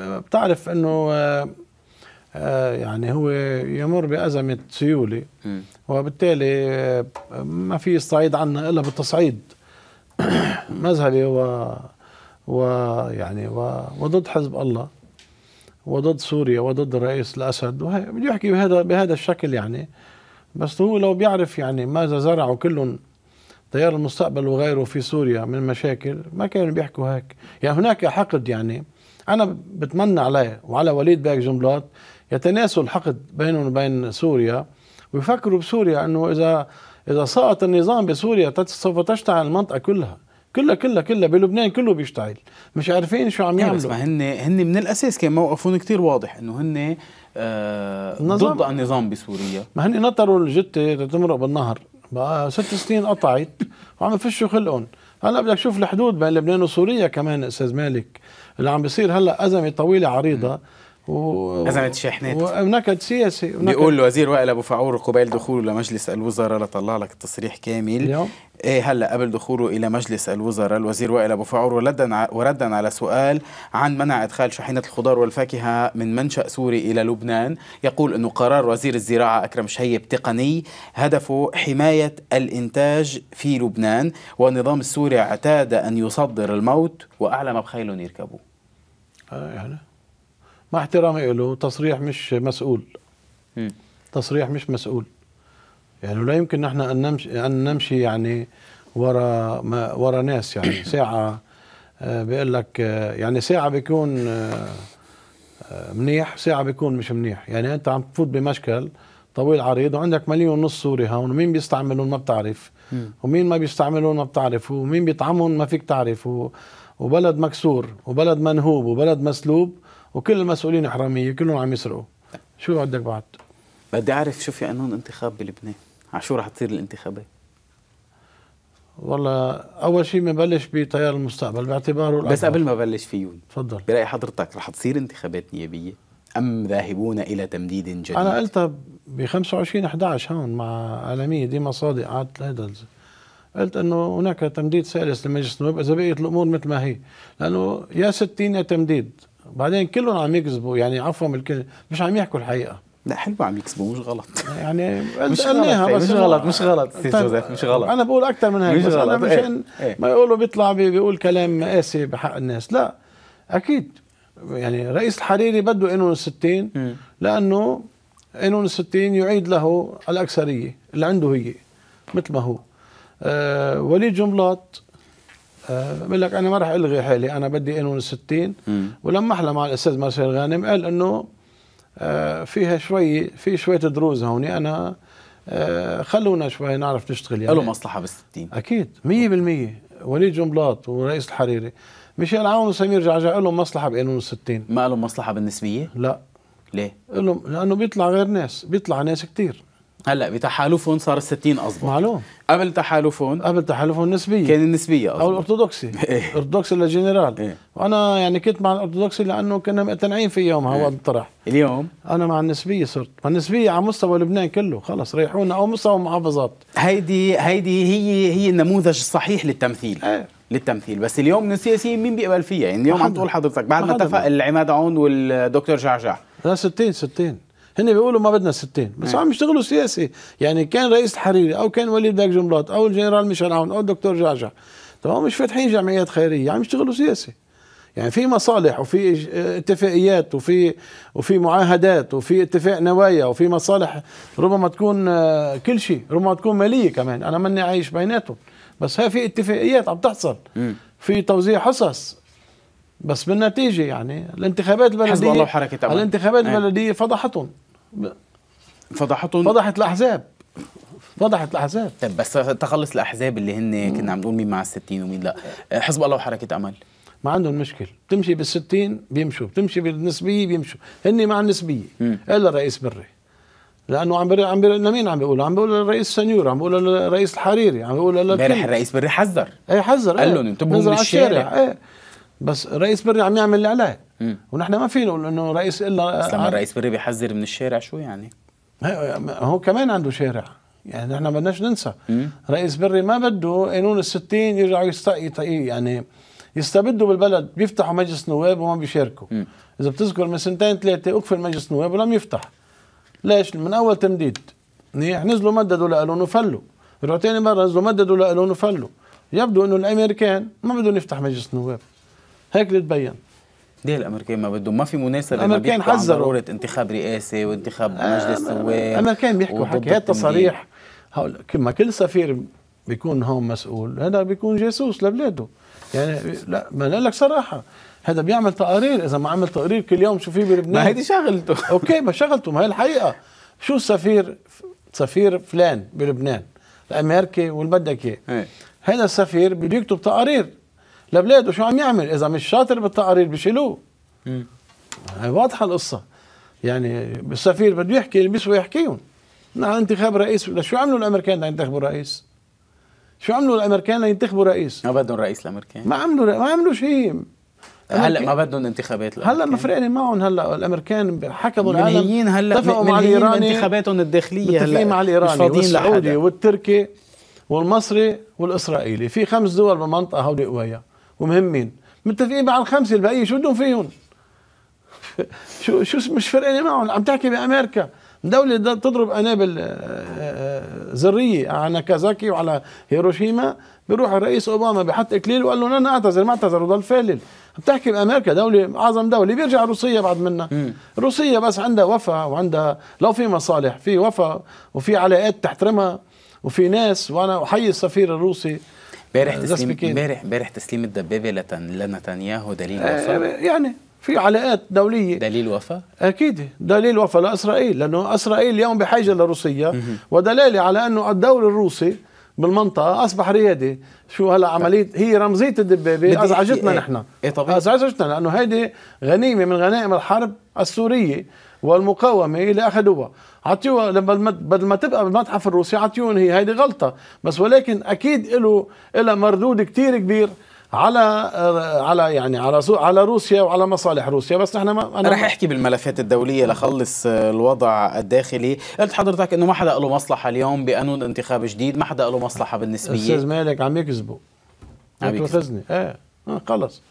بتعرف انه آه، يعني هو يمر بأزمة سيولة وبالتالي ما في يستعيد عنا إلا بالتصعيد مذهبي و ويعني و... وضد حزب الله وضد سوريا وضد الرئيس الاسد بده يحكي بهذا بهذا الشكل يعني بس هو لو بيعرف يعني ماذا زرعوا كلهم تيار المستقبل وغيره في سوريا من مشاكل ما كانوا بيحكوا هيك يعني هناك حقد يعني انا بتمنى عليه وعلى وليد باك جنبلاط يتناسوا الحقد بينهم وبين سوريا ويفكروا بسوريا انه اذا اذا سقط النظام بسوريا سوف تشتعل المنطقه كلها كلها كلها كلها بلبنان كله بيشتعل مش عارفين شو عم إيه، يعملوا بس ما هن هن من الاساس كان موقفهم كتير واضح انه هن آه ضد النظام بسوريا ما هن نطروا الجته تمرق بالنهر بقى ست سنين قطعت وعم يفشوا خلقهم هلا بدك تشوف الحدود بين لبنان وسوريا كمان استاذ مالك اللي عم بيصير هلا ازمه طويله عريضه م. و... أزمة شحنات وهناك سياسي بيقول الوزير وائل أبو فعور قبيل دخوله لمجلس الوزراء لطلع لك التصريح كامل اليوم. إيه هلا قبل دخوله الى مجلس الوزراء الوزير وائل ابو فعور وردا وردا على سؤال عن منع ادخال شاحنه الخضار والفاكهه من منشا سوري الى لبنان يقول انه قرار وزير الزراعه اكرم شهيب تقني هدفه حمايه الانتاج في لبنان والنظام السوري اعتاد ان يصدر الموت واعلم بخيل يركبوه آه مع احترامي له تصريح مش مسؤول م. تصريح مش مسؤول يعني لا يمكن نحن ان نمشي ان نمشي يعني ورا ما ورا ناس يعني ساعه آه، بيقول لك آه، يعني ساعه بيكون آه، منيح ساعه بيكون مش منيح يعني انت عم تفوت بمشكل طويل عريض وعندك مليون ونص سوري هون ومين بيستعملون ما بتعرف ومين ما بيستعملون ما بتعرف ومين بيطعمهم ما فيك تعرف وبلد مكسور وبلد منهوب وبلد مسلوب وكل المسؤولين حراميه كلهم عم يسرقوا شو عندك بعد؟ بدي اعرف شو في قانون انتخاب بلبنان على شو رح تصير الانتخابات والله اول شيء بنبلش بتيار المستقبل باعتباره الأكبر. بس قبل ما بلش فيه تفضل براي حضرتك رح تصير انتخابات نيابيه ام ذاهبون الى تمديد جديد انا قلتها ب 25 11 هون مع عالميه ديما صادق قعدت هذا قلت انه هناك تمديد ثالث لمجلس النواب اذا بقيت الامور مثل ما هي لانه يا 60 يا تمديد بعدين كلهم عم يكذبوا يعني عفوا الكل مش عم يحكوا الحقيقه لا حلو عم يكسبوا مش غلط يعني مش غلط بس مش غلط مش غلط سي جوزيف مش غلط انا بقول اكثر من هيك مش بس غلط مشان إيه،, ايه. ما يقولوا بيطلع بيقول كلام قاسي بحق الناس لا اكيد يعني رئيس الحريري بده قانون الستين لانه قانون الستين يعيد له الاكثريه اللي عنده هي مثل ما هو أه وليد جملات آه، بقول لك انا ما راح الغي حالي انا بدي انون 60 ولما احلى مع الاستاذ مارسيل غانم قال انه آه، فيها شوي في شويه دروز هون انا آه، خلونا شوي نعرف نشتغل يعني له مصلحه بال 60 اكيد 100% وليد جنبلاط ورئيس الحريري ميشيل عون وسمير جعجع لهم مصلحه بقانون الستين 60 ما لهم مصلحه بالنسبيه؟ لا ليه؟ لهم لانه بيطلع غير ناس بيطلع ناس كثير هلا بتحالفهم صار ال 60 اصبح معلوم قبل تحالفهم قبل تحالفهم نسبية كان النسبية أصبح. أو الأرثوذكسي الأرثوذكسي إيه. للجنرال إيه؟ وأنا يعني كنت مع الأرثوذكسي لأنه كنا مقتنعين في يومها إيه؟ وقت الطرح اليوم أنا مع النسبية صرت النسبية على مستوى لبنان كله خلص ريحونا أو مستوى المحافظات هيدي هيدي هي هي النموذج الصحيح للتمثيل إيه؟ للتمثيل بس اليوم من السياسيين مين بيقبل فيها يعني اليوم عم تقول حضرتك بعد ما اتفق العماد عون والدكتور جعجع لا 60 60 هن بيقولوا ما بدنا ستين بس نعم. عم يشتغلوا سياسي يعني كان رئيس الحريري او كان وليد باك جملات او الجنرال ميشيل عون او الدكتور جعجع تمام مش فاتحين جمعيات خيريه عم يشتغلوا سياسي يعني في مصالح وفي اتفاقيات وفي وفي معاهدات وفي اتفاق نوايا وفي مصالح ربما تكون آه، كل شيء ربما تكون ماليه كمان انا ماني عايش بيناتهم بس هي في اتفاقيات عم تحصل في توزيع حصص بس بالنتيجه يعني الانتخابات البلديه حزب الله وحركه أمل. الانتخابات إيه. البلديه فضحتهم فضحتهم فضحت الاحزاب فضحت الاحزاب طيب بس تخلص الاحزاب اللي هن كنا عم نقول مين مع الستين ومين لا حزب الله وحركه امل ما عندهم مشكل بتمشي بال60 بيمشوا بتمشي بالنسبيه بيمشوا هن مع النسبيه الا الرئيس بري لانه عم بري عم بري مين عم بيقول عم بيقول للرئيس سنيور عم بيقول للرئيس الحريري عم بيقول امبارح الرئيس بري حذر اي حذر قال إيه. لهم انتبهوا من الشارع, الشارع. ايه بس رئيس بري عم يعمل اللي عليه ونحن ما فينا نقول انه رئيس الا بس لما الرئيس آه، بري بيحذر من الشارع شو يعني؟ هو كمان عنده شارع يعني نحن ما بدناش ننسى مم. رئيس بري ما بده قانون الستين يرجعوا يست يعني يستبدوا بالبلد بيفتحوا مجلس نواب وما بيشاركوا مم. اذا بتذكر من سنتين ثلاثه اقفل مجلس نواب ولم يفتح ليش؟ من اول تمديد منيح نزلوا مددوا لالون وفلوا رجعوا ثاني مره نزلوا مددوا لالون وفلوا يبدو انه الامريكان ما بدهم يفتح مجلس نواب هيك بتبين ليه الامريكان ما بدهم ما في مناسبه الامريكان حذروا ضروره انتخاب رئاسي وانتخاب آه، مجلس نواب الامريكان بيحكوا حكي هي التصاريح ما كل سفير بيكون هون مسؤول هذا بيكون جاسوس لبلاده يعني لا ما لك صراحه هذا بيعمل تقارير اذا ما عمل تقرير كل يوم شو في بلبنان ما هيدي شغلته اوكي ما شغلته ما هي الحقيقه شو السفير سفير فلان بلبنان الامريكي والمدكي إيه. هذا السفير بده يكتب تقارير لبلاده شو عم يعمل اذا مش شاطر بالتقارير بشيلوه هي واضحه القصه يعني السفير بده يحكي اللي بيسوى يحكيهم مع نعم، انتخاب رئيس شو عملوا الامريكان لينتخبوا رئيس؟ شو عملوا الامريكان لينتخبوا رئيس؟ ما بدهم رئيس الامريكان ما عملوا ما عملوا شيء هلا ما بدهم انتخابات هلا ما فرقني معهم هلا الامريكان حكموا العالم منهيين هلا اتفقوا مع الايراني انتخاباتهم الداخليه هلا مع الايراني والسعودي والتركي والمصري والاسرائيلي في خمس دول بالمنطقه هودي قوية ومهمين متفقين مع الخمسه الباقيه شو بدهم فيهم شو شو مش فرقانه معهم عم تحكي بامريكا دولة تضرب قنابل ذرية آه، آه، على ناكازاكي وعلى هيروشيما بيروح الرئيس اوباما بحط اكليل وقال له انا اعتذر ما اعتذر وضل فالل بتحكي بامريكا دولة اعظم دولة بيرجع روسيا بعد منا روسيا بس عندها وفا وعندها لو في مصالح في وفا وفي علاقات تحترمها وفي ناس وانا احيي السفير الروسي امبارح آه، تسليم امبارح امبارح تسليم الدبابه لنتنياهو دليل آه، وفاء آه، يعني في علاقات دولية دليل وفاء؟ أكيد دليل وفاء لإسرائيل لأنه إسرائيل اليوم بحاجة لروسيا ودلالة على أنه الدور الروسي بالمنطقة أصبح ريادي شو هلا عملية هي رمزية الدبابة أزعجتنا إيه. نحن إيه أزعجتنا لأنه هيدي غنيمة من غنائم الحرب السورية والمقاومة اللي أخذوها عطيوها لما بدل ما تبقى بالمتحف الروسي عطيون هي هيدي غلطه بس ولكن اكيد له لها مردود كثير كبير على آه، على يعني على على روسيا وعلى مصالح روسيا بس نحن ما أنا رح احكي بالملفات الدوليه لخلص آه، الوضع الداخلي قلت حضرتك انه ما حدا له مصلحه اليوم بقانون انتخاب جديد ما حدا له مصلحه بالنسبيه استاذ مالك عم يكذبوا عم يكذبوا ايه آه، خلص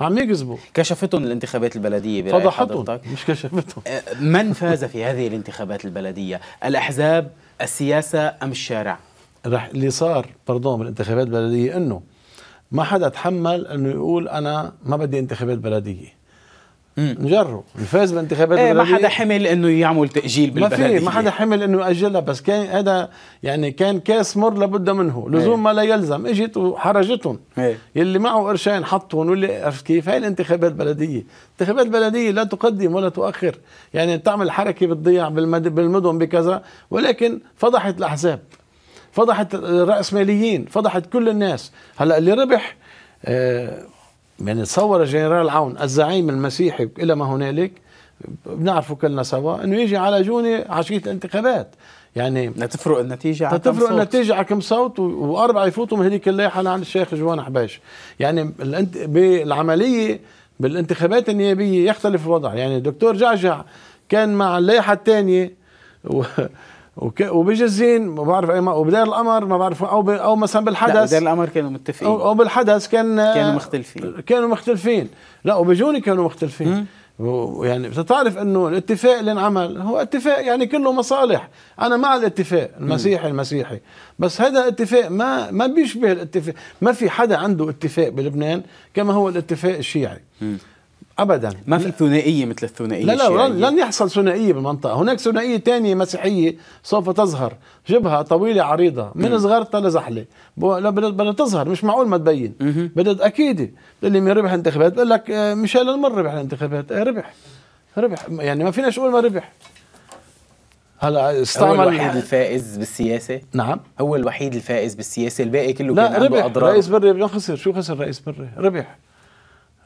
عم يكذبوا كشفتهم الانتخابات البلديه برأي فضحتهم حضرتك. مش كشفتهم آه، من فاز في هذه الانتخابات البلديه الاحزاب السياسه ام الشارع رح اللي صار برضه بالانتخابات البلديه انه ما حدا تحمل انه يقول انا ما بدي انتخابات بلديه نجرب الفاز بالانتخابات ايه ما حدا حمل انه يعمل تاجيل بالبلديه ما في ما حدا حمل انه ياجلها بس كان هذا يعني كان كاس مر لابد منه إيه. لزوم ما لا يلزم اجت وحرجتهم ايه. يلي معه قرشين حطهم واللي عرفت كيف هاي الانتخابات البلديه انتخابات بلديه لا تقدم ولا تؤخر يعني تعمل حركه بتضيع بالمدن بكذا ولكن فضحت الاحزاب فضحت الرأسماليين فضحت كل الناس هلا اللي ربح آه يعني تصور الجنرال عون الزعيم المسيحي الى ما هنالك بنعرفه كلنا سوا انه يجي على جوني عشيه الانتخابات يعني تفرق النتيجة على تفرق النتيجة على كم صوت وأربعة يفوتوا من هذيك اللايحة لعند الشيخ جوان حبيش يعني بالعملية بالانتخابات النيابية يختلف الوضع يعني الدكتور جعجع كان مع اللايحة الثانية وبجزين ما بعرف اي وبدير القمر ما بعرف او ب... او مثلا بالحدث لا بدير القمر كانوا متفقين او, بالحدث كان كانوا مختلفين كانوا مختلفين لا وبجوني كانوا مختلفين ويعني بتعرف انه الاتفاق اللي انعمل هو اتفاق يعني كله مصالح انا مع الاتفاق المسيحي المسيحي بس هذا اتفاق ما ما بيشبه الاتفاق ما في حدا عنده اتفاق بلبنان كما هو الاتفاق الشيعي ابدا ما في ثنائيه مثل الثنائيه لا لا لن, لن يحصل ثنائيه بالمنطقه هناك ثنائيه ثانيه مسيحيه سوف تظهر جبهه طويله عريضه من م. صغرتها لزحله بدها تظهر مش معقول ما تبين بدها اكيده اللي مين ربح انتخابات بقول لك آه، ميشيل المر ربح الانتخابات آه، ربح ربح يعني ما فيناش نقول ما ربح هلا آه، استعمل هو الوحيد الفائز بالسياسه نعم هو الوحيد الفائز بالسياسه الباقي كله لا كان ربح عنده اضرار رئيس بري ما خسر شو خسر رئيس بري ربح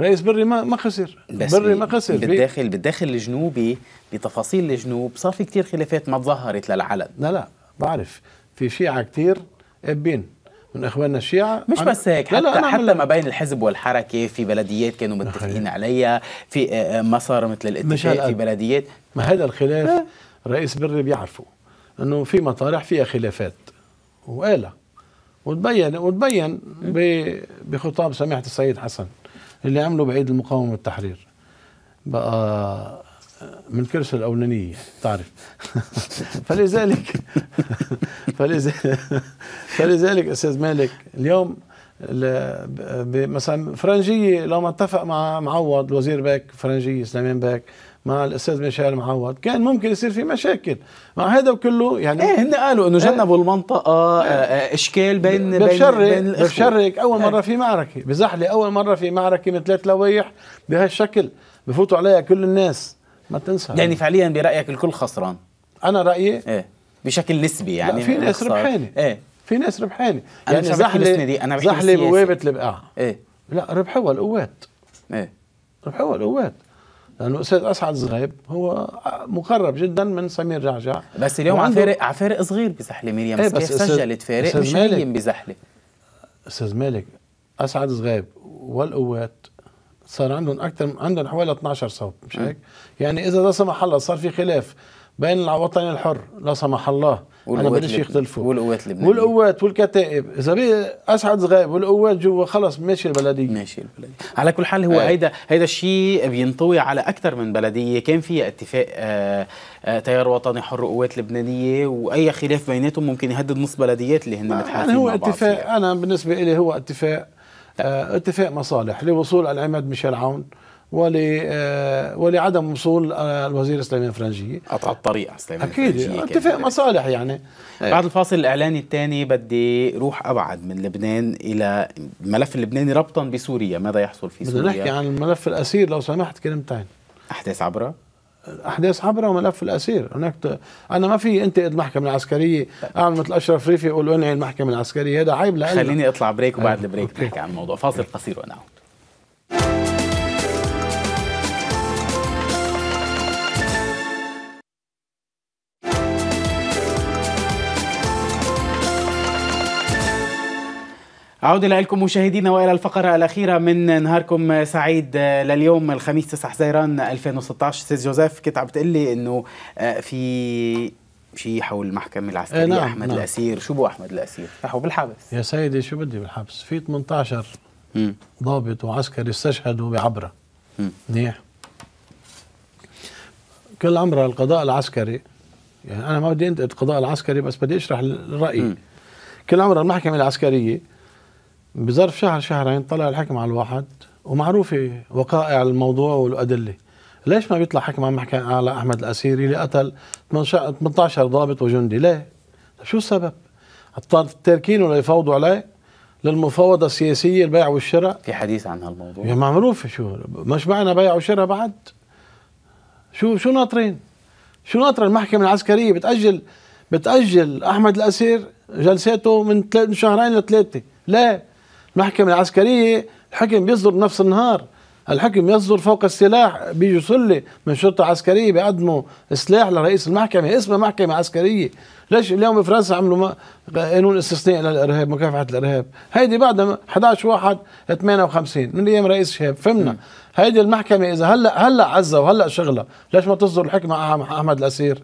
رئيس بري ما ما خسر بس بري ما خسر بالداخل بالداخل الجنوبي بتفاصيل الجنوب صار في كثير خلافات ما تظهرت للعلن لا لا بعرف في شيعة كثير ابين من اخواننا الشيعة مش بس هيك حتى, لا لا حتى ما بين الحزب والحركة في بلديات كانوا متفقين عليها في آه، آه، مصر مثل الاتفاق في بلديات ما هذا الخلاف رئيس بري بيعرفه انه في مطارح فيها خلافات وقالها وتبين وتبين بخطاب سماحة السيد حسن اللي عمله بعيد المقاومه والتحرير بقى من كرسي الاولانيه تعرف فلذلك فلذلك فلذلك استاذ مالك اليوم مثلا فرنجيه لما اتفق مع معوض الوزير باك فرنجيه سليمان باك مع الاستاذ ميشيل معوض كان ممكن يصير في مشاكل مع هذا وكله يعني ايه هن قالوا انه جنبوا ايه المنطقه ايه آه، آه، اشكال بين بشرك بين بشرك اول إيه. مره في معركه بزحله اول مره في معركه من ثلاث لويح بهالشكل بفوتوا عليها كل الناس ما تنسى يعني فعليا برايك الكل خسران انا رايي ايه بشكل نسبي يعني في ناس ربحانه ايه في ناس ربحانه يعني زحله دي انا بحكي زحله بوابه البقاع ايه لا ربحوها القوات ايه ربحوها القوات لانه استاذ اسعد زغيب هو مقرب جدا من سمير جعجع بس اليوم على فارق على فارق صغير بزحله مريم ايه بس سجلت فارق مش مريم بزحله استاذ مالك اسعد زغيب والقوات صار عندهم اكثر عندهم حوالي 12 صوت مش إيه. هيك؟ يعني اذا لا سمح الله صار في خلاف بين الوطن الحر لا سمح الله انا بديش يختلفوا والقوات اللبنانيه والقوات والكتائب اذا بي اسعد زغائب والقوات جوا خلص ماشي البلديه ماشي البلديه على كل حال هو هيدا هيدا الشيء بينطوي على اكثر من بلديه كان فيها اتفاق آه آه تيار وطني حر وقوات لبنانيه واي خلاف بيناتهم ممكن يهدد نص بلديات اللي هن آه، متحالفين يعني هو مع بعض اتفاق فيها. انا بالنسبه لي هو اتفاق آه اتفاق مصالح لوصول العماد ميشيل عون ول آه، ولعدم وصول آه، الوزير سليمان فرنجيه قطع الطريق سليمان اكيد اتفاق مصالح يعني أيوة. بعد الفاصل الاعلاني الثاني بدي روح ابعد من لبنان الى الملف اللبناني ربطا بسوريا ماذا يحصل في سوريا بدنا نحكي عن الملف الاسير لو سمحت كلمتين احداث عبره احداث عبره وملف الاسير هناك انا ما في انتقد المحكمه العسكريه اعمل مثل اشرف ريفي يقول انهي المحكمه العسكريه هذا عيب لأ خليني اطلع بريك وبعد أيوة، البريك نحكي عن الموضوع فاصل قصير ونعود عودة لكم مشاهدينا وإلى الفقرة الأخيرة من نهاركم سعيد آه، لليوم الخميس 9 حزيران 2016 سيد جوزيف كنت عم تقول لي إنه آه، في شيء حول المحكمة العسكرية إيه، نعم أحمد نعم. الأسير شو بو أحمد الأسير نحو بالحبس يا سيدي شو بدي بالحبس في 18 ضابط وعسكري استشهدوا بعبرة منيح كل عمرها القضاء العسكري يعني أنا ما بدي أنتقد القضاء العسكري بس بدي أشرح رأيي كل عمرها المحكمة العسكرية بظرف شهر شهرين طلع الحكم على الواحد ومعروفه وقائع الموضوع والادله ليش ما بيطلع حكم عم يحكي على احمد الاسيري اللي قتل 18 ضابط وجندي ليه طيب شو السبب تركينه ليفوضوا عليه للمفاوضه السياسيه البيع والشراء في حديث عن هالموضوع يا معروف شو مش معنا بيع وشراء بعد شو شو ناطرين شو ناطر المحكمه العسكريه بتاجل بتاجل احمد الاسير جلساته من شهرين لثلاثه ليه المحكمة العسكرية الحكم بيصدر نفس النهار الحكم يصدر فوق السلاح بيجوا سله من شرطه عسكريه بيقدموا سلاح لرئيس المحكمه اسمها محكمه عسكريه ليش اليوم فرنسا عملوا قانون استثنائي للارهاب مكافحه الارهاب هيدي بعدها 11 واحد 58 من ايام رئيس شهاب فهمنا هيدي المحكمه اذا هلا هلا عزة وهلا شغلها ليش ما تصدر الحكمه احمد الاسير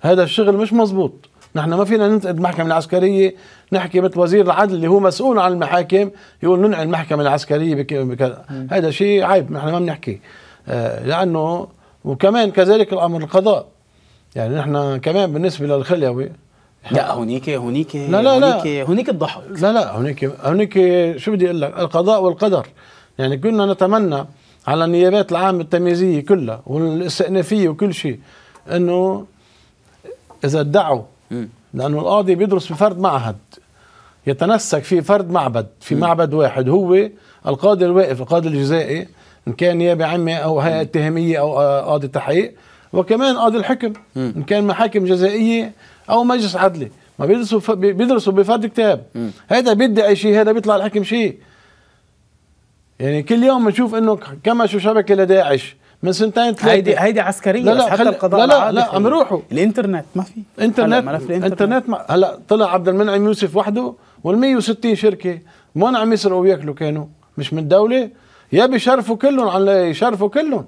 هذا الشغل مش مزبوط نحن ما فينا ننتقد المحكمة العسكرية نحكي مثل وزير العدل اللي هو مسؤول عن المحاكم يقول ننعي المحكمة العسكرية بكذا هذا شيء عيب نحن ما بنحكي آه لأنه وكمان كذلك الأمر القضاء يعني نحن كمان بالنسبة للخليوي لا هنيك هنيك لا لا هنيك لا هنيك الضحك لا لا هنيك هنيك شو بدي اقول لك القضاء والقدر يعني كنا نتمنى على النيابات العامة التمييزية كلها والاستئنافية وكل شيء انه اذا ادعوا لانه القاضي بيدرس بفرد معهد يتنسك في فرد معبد في م. معبد واحد هو القاضي الواقف القاضي الجزائي ان كان نيابه عامه او هيئه اتهاميه او آه، قاضي تحقيق وكمان قاضي الحكم م. ان كان محاكم جزائيه او مجلس عدلي ما بيدرسوا بيدرسوا بفرد كتاب هذا بيدعي شيء هذا بيطلع الحكم شيء يعني كل يوم بنشوف انه كما شو شبكه لداعش من سنتين ثلاثه هيدي هيدي عسكريه لا لا حتى القضاء لا لا لا عم يروحوا الانترنت ما في انترنت الانترنت ما هلا طلع عبد المنعم يوسف وحده وال 160 شركه وين عم يسرقوا وياكلوا كانوا مش من الدولة يا بيشرفوا كلهم على يشرفوا كلهم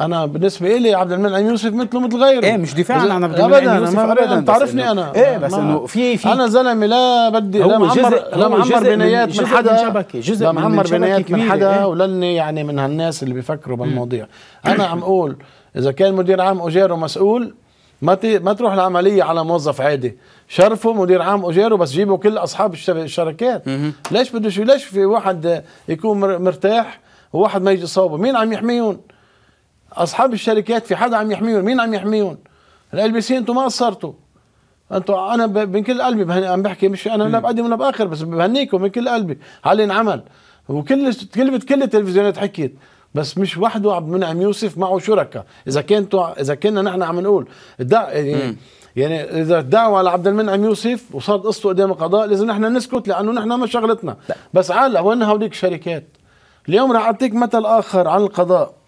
انا بالنسبه لي عبد المنعم يوسف مثله مثل غيره ايه مش دفاعا عن عبد المنعم يوسف ابدا انت انا ايه بس انه في في انا زلمه لا بدي لا معمر لا معمر بنايات من حدا جزء من معمر بنايات من حدا إيه. ولاني يعني من هالناس اللي بيفكروا بالمواضيع إيه. انا عم اقول اذا كان مدير عام اجاره مسؤول ما ما تروح العمليه على موظف عادي شرفه مدير عام اجاره بس جيبوا كل اصحاب الشركات ليش بده ليش في واحد يكون مرتاح وواحد ما يجي صوبه مين عم يحميهم اصحاب الشركات في حدا عم يحميهم مين عم يحميهم ال بي سي انتم ما قصرتوا انتم انا من كل قلبي بهني عم بحكي مش انا لا بقدم ولا باخر بس بهنيكم من كل قلبي على اللي انعمل وكل كلمه كل التلفزيونات حكيت بس مش وحده عبد المنعم يوسف معه شركاء اذا كنتوا اذا كنا نحن عم نقول دا يعني, يعني اذا دعوا على عبد المنعم يوسف وصارت قصته قدام القضاء لازم نحن نسكت لانه نحن ما شغلتنا بس على وين هوليك شركات اليوم رح اعطيك مثل اخر عن القضاء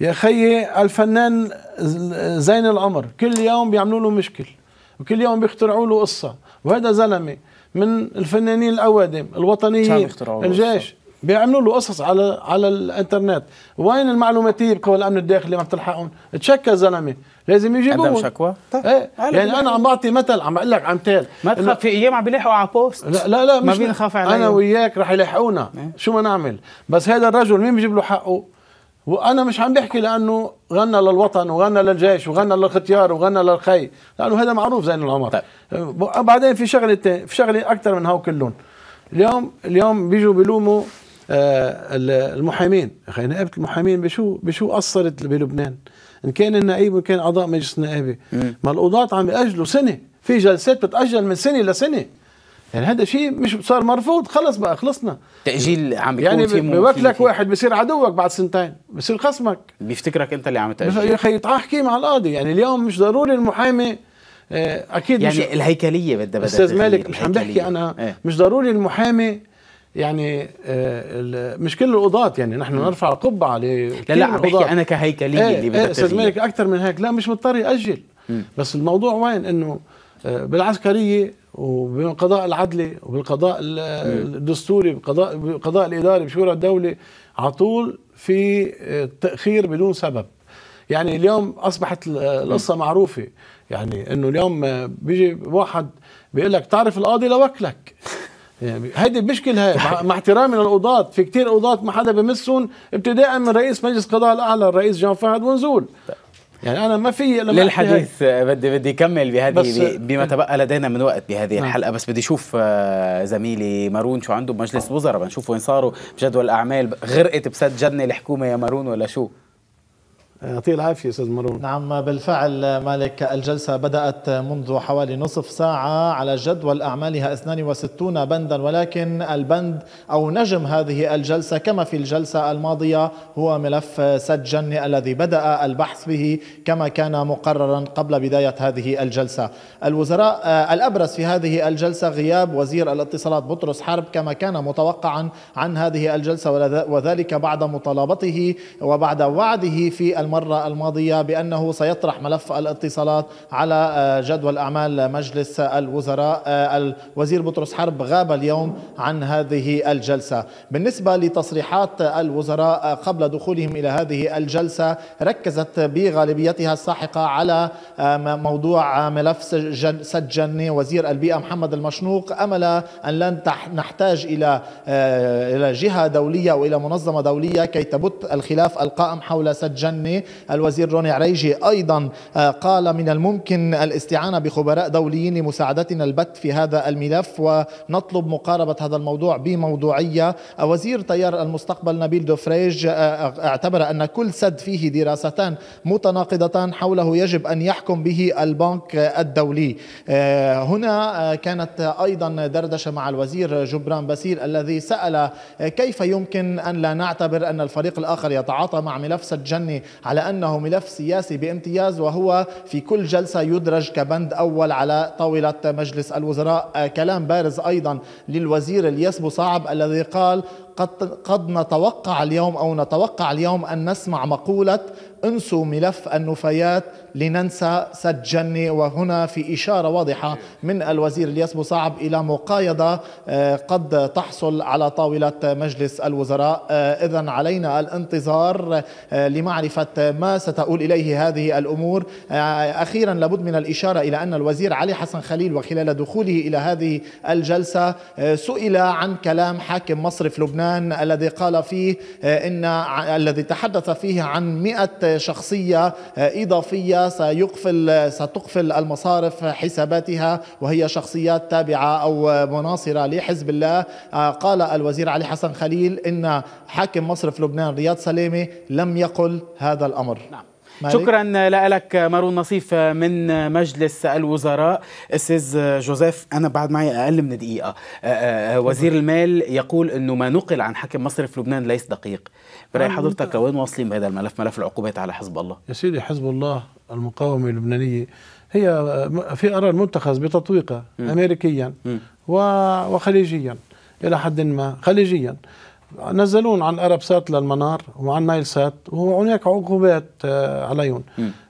يا خيي الفنان زين العمر كل يوم بيعملوا له مشكل وكل يوم بيخترعوا له قصه وهذا زلمه من الفنانين الاوادم الوطنيين الجيش بيعملوا له قصص على على الانترنت وين المعلوماتيه بقوى الامن الداخلي ما بتلحقهم تشكى زلمه لازم يجيبوه عندهم شكوى طيب. ايه. يعني انا عم بعطي مثل عم بقول لك عم تال ما تخاف في ايام عم بيلحقوا على بوست لا لا, لا مش ما بينخاف عليهم انا وياك رح يلحقونا إيه. شو ما نعمل بس هذا الرجل مين بيجيب له حقه وانا مش عم بحكي لانه غنى للوطن وغنى للجيش وغنى للختيار وغنى للخي لانه هذا معروف زين العمر طيب. بعدين في شغله في شغله اكثر من هاو كلهم اليوم اليوم بيجوا بيلوموا آه، المحامين اخي نائبه المحامين بشو بشو قصرت بلبنان ان كان النائب وان كان اعضاء مجلس النائبه ما القضاة عم ياجلوا سنه في جلسات بتاجل من سنه لسنه يعني هذا شيء مش صار مرفوض خلص بقى خلصنا تاجيل عم بيكون يعني بيوكلك واحد بصير عدوك بعد سنتين بصير خصمك بيفتكرك انت اللي عم تاجل يا اخي تعحكي مع القاضي يعني اليوم مش ضروري المحامي آه، اكيد يعني مش الهيكليه بدها بدها استاذ مالك مش عم بحكي انا ايه؟ مش ضروري المحامي يعني آه، مش كل القضاة يعني نحن م. نرفع القبعة ل لا لا عم بحكي انا كهيكليه ايه اللي إيه، بدها استاذ مالك اكثر من هيك لا مش مضطر ياجل بس الموضوع وين انه آه، بالعسكريه وبالقضاء العدلي وبالقضاء إيه. الدستوري بقضاء بالقضاء الاداري بشورى الدوله على طول في آه، تاخير بدون سبب يعني اليوم اصبحت القصه إيه. معروفه يعني انه اليوم آه، بيجي واحد بيقول لك تعرف القاضي لوكلك يعني هيدي المشكلة هاي مع احترامي للقضاة في كتير قضاة ما حدا بمسهم ابتداء من رئيس مجلس قضاء الأعلى الرئيس جان فهد ونزول طيب. يعني انا ما في للحديث آه، بدي بدي اكمل بهذه آه، بما يعني تبقى لدينا من وقت بهذه نعم. الحلقه بس بدي اشوف آه، زميلي مارون شو عنده بمجلس وزراء بنشوف وين صاروا بجدول الاعمال غرقت بسد جنه الحكومه يا مارون ولا شو يعطيه العافية أستاذ مروان نعم بالفعل مالك الجلسة بدأت منذ حوالي نصف ساعة على جدول أعمالها 62 بندا ولكن البند أو نجم هذه الجلسة كما في الجلسة الماضية هو ملف جني الذي بدأ البحث به كما كان مقررا قبل بداية هذه الجلسة الوزراء آه، الأبرز في هذه الجلسة غياب وزير الاتصالات بطرس حرب كما كان متوقعا عن هذه الجلسة وذلك بعد مطالبته وبعد وعده في المرة الماضية بأنه سيطرح ملف الاتصالات على آه، جدول أعمال مجلس الوزراء آه، الوزير بطرس حرب غاب اليوم عن هذه الجلسة بالنسبة لتصريحات الوزراء آه، قبل دخولهم إلى هذه الجلسة ركزت بغالبيتها الساحقة على موضوع ملف سجن وزير البيئة محمد المشنوق أمل أن لن نحتاج إلى إلى جهة دولية وإلى منظمة دولية كي تبت الخلاف القائم حول سجن الوزير روني عريجي أيضا آه، قال من الممكن الاستعانة بخبراء دوليين لمساعدتنا البت في هذا الملف ونطلب مقاربة هذا الموضوع بموضوعية آه، وزير تيار المستقبل نبيل دوفريج آه، اعتبر أن كل سد فيه دراستان متناقضتان حوله يجب أن يحكم به البنك الدولي هنا كانت أيضا دردشة مع الوزير جبران باسيل الذي سأل كيف يمكن أن لا نعتبر أن الفريق الآخر يتعاطى مع ملف سجني على أنه ملف سياسي بامتياز وهو في كل جلسة يدرج كبند أول على طاولة مجلس الوزراء آه، كلام بارز أيضا للوزير اليسبو صعب الذي قال قد, قد نتوقع اليوم أو نتوقع اليوم أن نسمع مقولة انسوا ملف النفايات لننسى سد جني وهنا في إشارة واضحة من الوزير الياس صعب إلى مقايضة آه، قد تحصل على طاولة مجلس الوزراء آه، إذا علينا الانتظار آه، لمعرفة ما ستؤول إليه هذه الأمور أخيرا لابد من الإشارة إلى أن الوزير علي حسن خليل وخلال دخوله إلى هذه الجلسة سئل عن كلام حاكم مصرف لبنان الذي قال فيه إن الذي تحدث فيه عن 100 شخصية إضافية سيقفل ستقفل المصارف حساباتها وهي شخصيات تابعة أو مناصرة لحزب الله آه، قال الوزير علي حسن خليل إن حاكم مصرف لبنان رياض سلامة لم يقل هذا الأمر نعم. شكرا لك مارون نصيف من مجلس الوزراء استاذ جوزيف انا بعد معي اقل من دقيقه أه، أه، أه، وزير المال يقول انه ما نقل عن حكم مصرف لبنان ليس دقيق براي حضرتك لوين واصلين بهذا الملف ملف العقوبات على حزب الله يا سيدي حزب الله المقاومه اللبنانيه هي في قرار متخذ بتطويقها امريكيا وخليجيا الى حد ما خليجيا نزلون عن ارب سات للمنار وعن نايل سات وهناك عقوبات آه، عليهم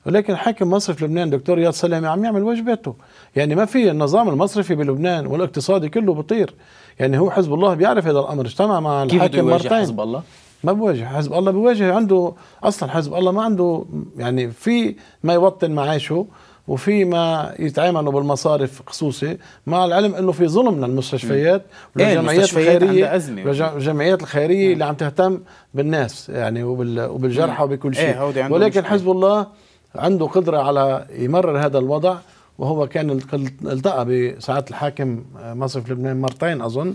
ولكن حاكم مصرف لبنان دكتور رياض سلامي عم يعمل واجباته يعني ما في النظام المصرفي بلبنان والاقتصادي كله بطير يعني هو حزب الله بيعرف هذا الامر اجتمع مع الحاكم كيف مرتين حزب الله ما بواجه حزب الله بواجه عنده اصلا حزب الله ما عنده يعني في ما يوطن معاشه وفيما يتعاملوا بالمصارف خصوصي مع العلم انه في ظلم للمستشفيات والجمعيات إيه، الخيريه والجمعيات الخيريه اللي عم تهتم بالناس يعني وبالجرحى وبكل إيه، شيء ولكن حزب الله عنده قدره على يمرر هذا الوضع وهو كان التقى بسعاده الحاكم آه، مصرف لبنان مرتين اظن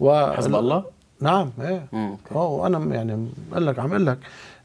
و حزب الله نعم ايه وانا يعني بقول لك عم اقول لك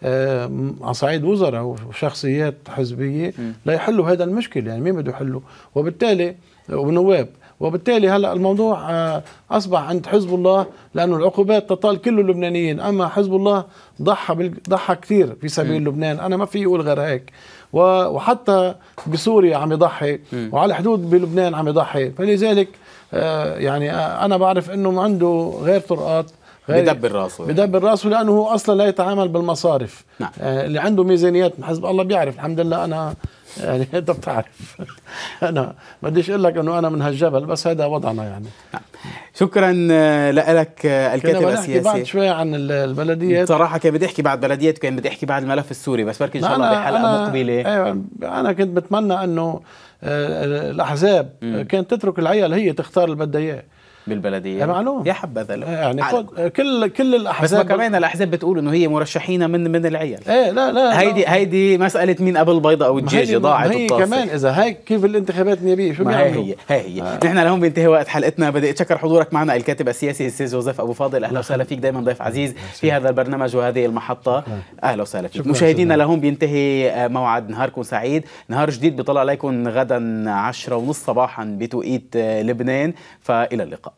على آه، صعيد وزراء وشخصيات حزبيه ليحلوا هذا المشكل يعني مين بده يحله وبالتالي ونواب وبالتالي هلا الموضوع آه، اصبح عند حزب الله لانه العقوبات تطال كل اللبنانيين اما حزب الله ضحى ضحى كثير في سبيل م. لبنان انا ما في اقول غير هيك وحتى بسوريا عم يضحي م. وعلى حدود بلبنان عم يضحي فلذلك آه، يعني انا بعرف انه عنده غير طرقات بدبر راسه بدبر راسه لانه هو اصلا لا يتعامل بالمصارف نعم. آه، اللي عنده ميزانيات من حسب الله بيعرف الحمد لله انا يعني انت بتعرف انا بديش اقول لك انه انا من هالجبل بس هذا وضعنا يعني نعم. شكرا آه، لك آه، الكاتب السياسي بعد شوي عن البلديات صراحة كان بدي احكي بعد بلديات كان بدي احكي بعد الملف السوري بس بركي ان شاء الله بحلقة مقبلة ايوه انا كنت بتمنى انه الاحزاب كانت تترك العيال هي تختار اللي بدها اياه بالبلديه معلوم يا حبذا يعني كل كل الاحزاب بس ما كمان الاحزاب بتقول انه هي مرشحينا من من العيال ايه لا لا هيدي لا. هيدي مساله مين قبل البيضه او الدجاجه ضاعت هي الطاسة. كمان اذا هيك كيف الانتخابات النيابيه شو بيعملوا هي هي, هي. آه. نحن لهون بينتهي وقت حلقتنا بدي اتشكر حضورك معنا الكاتب السياسي الاستاذ جوزيف ابو فاضل اهلا وسهلا فيك دائما ضيف عزيز في هذا البرنامج وهذه المحطه آه. اهلا وسهلا فيك مشاهدينا لهون بينتهي آه، موعد نهاركم سعيد نهار جديد بيطلع عليكم غدا 10 ونص صباحا بتوقيت آه، لبنان فالى اللقاء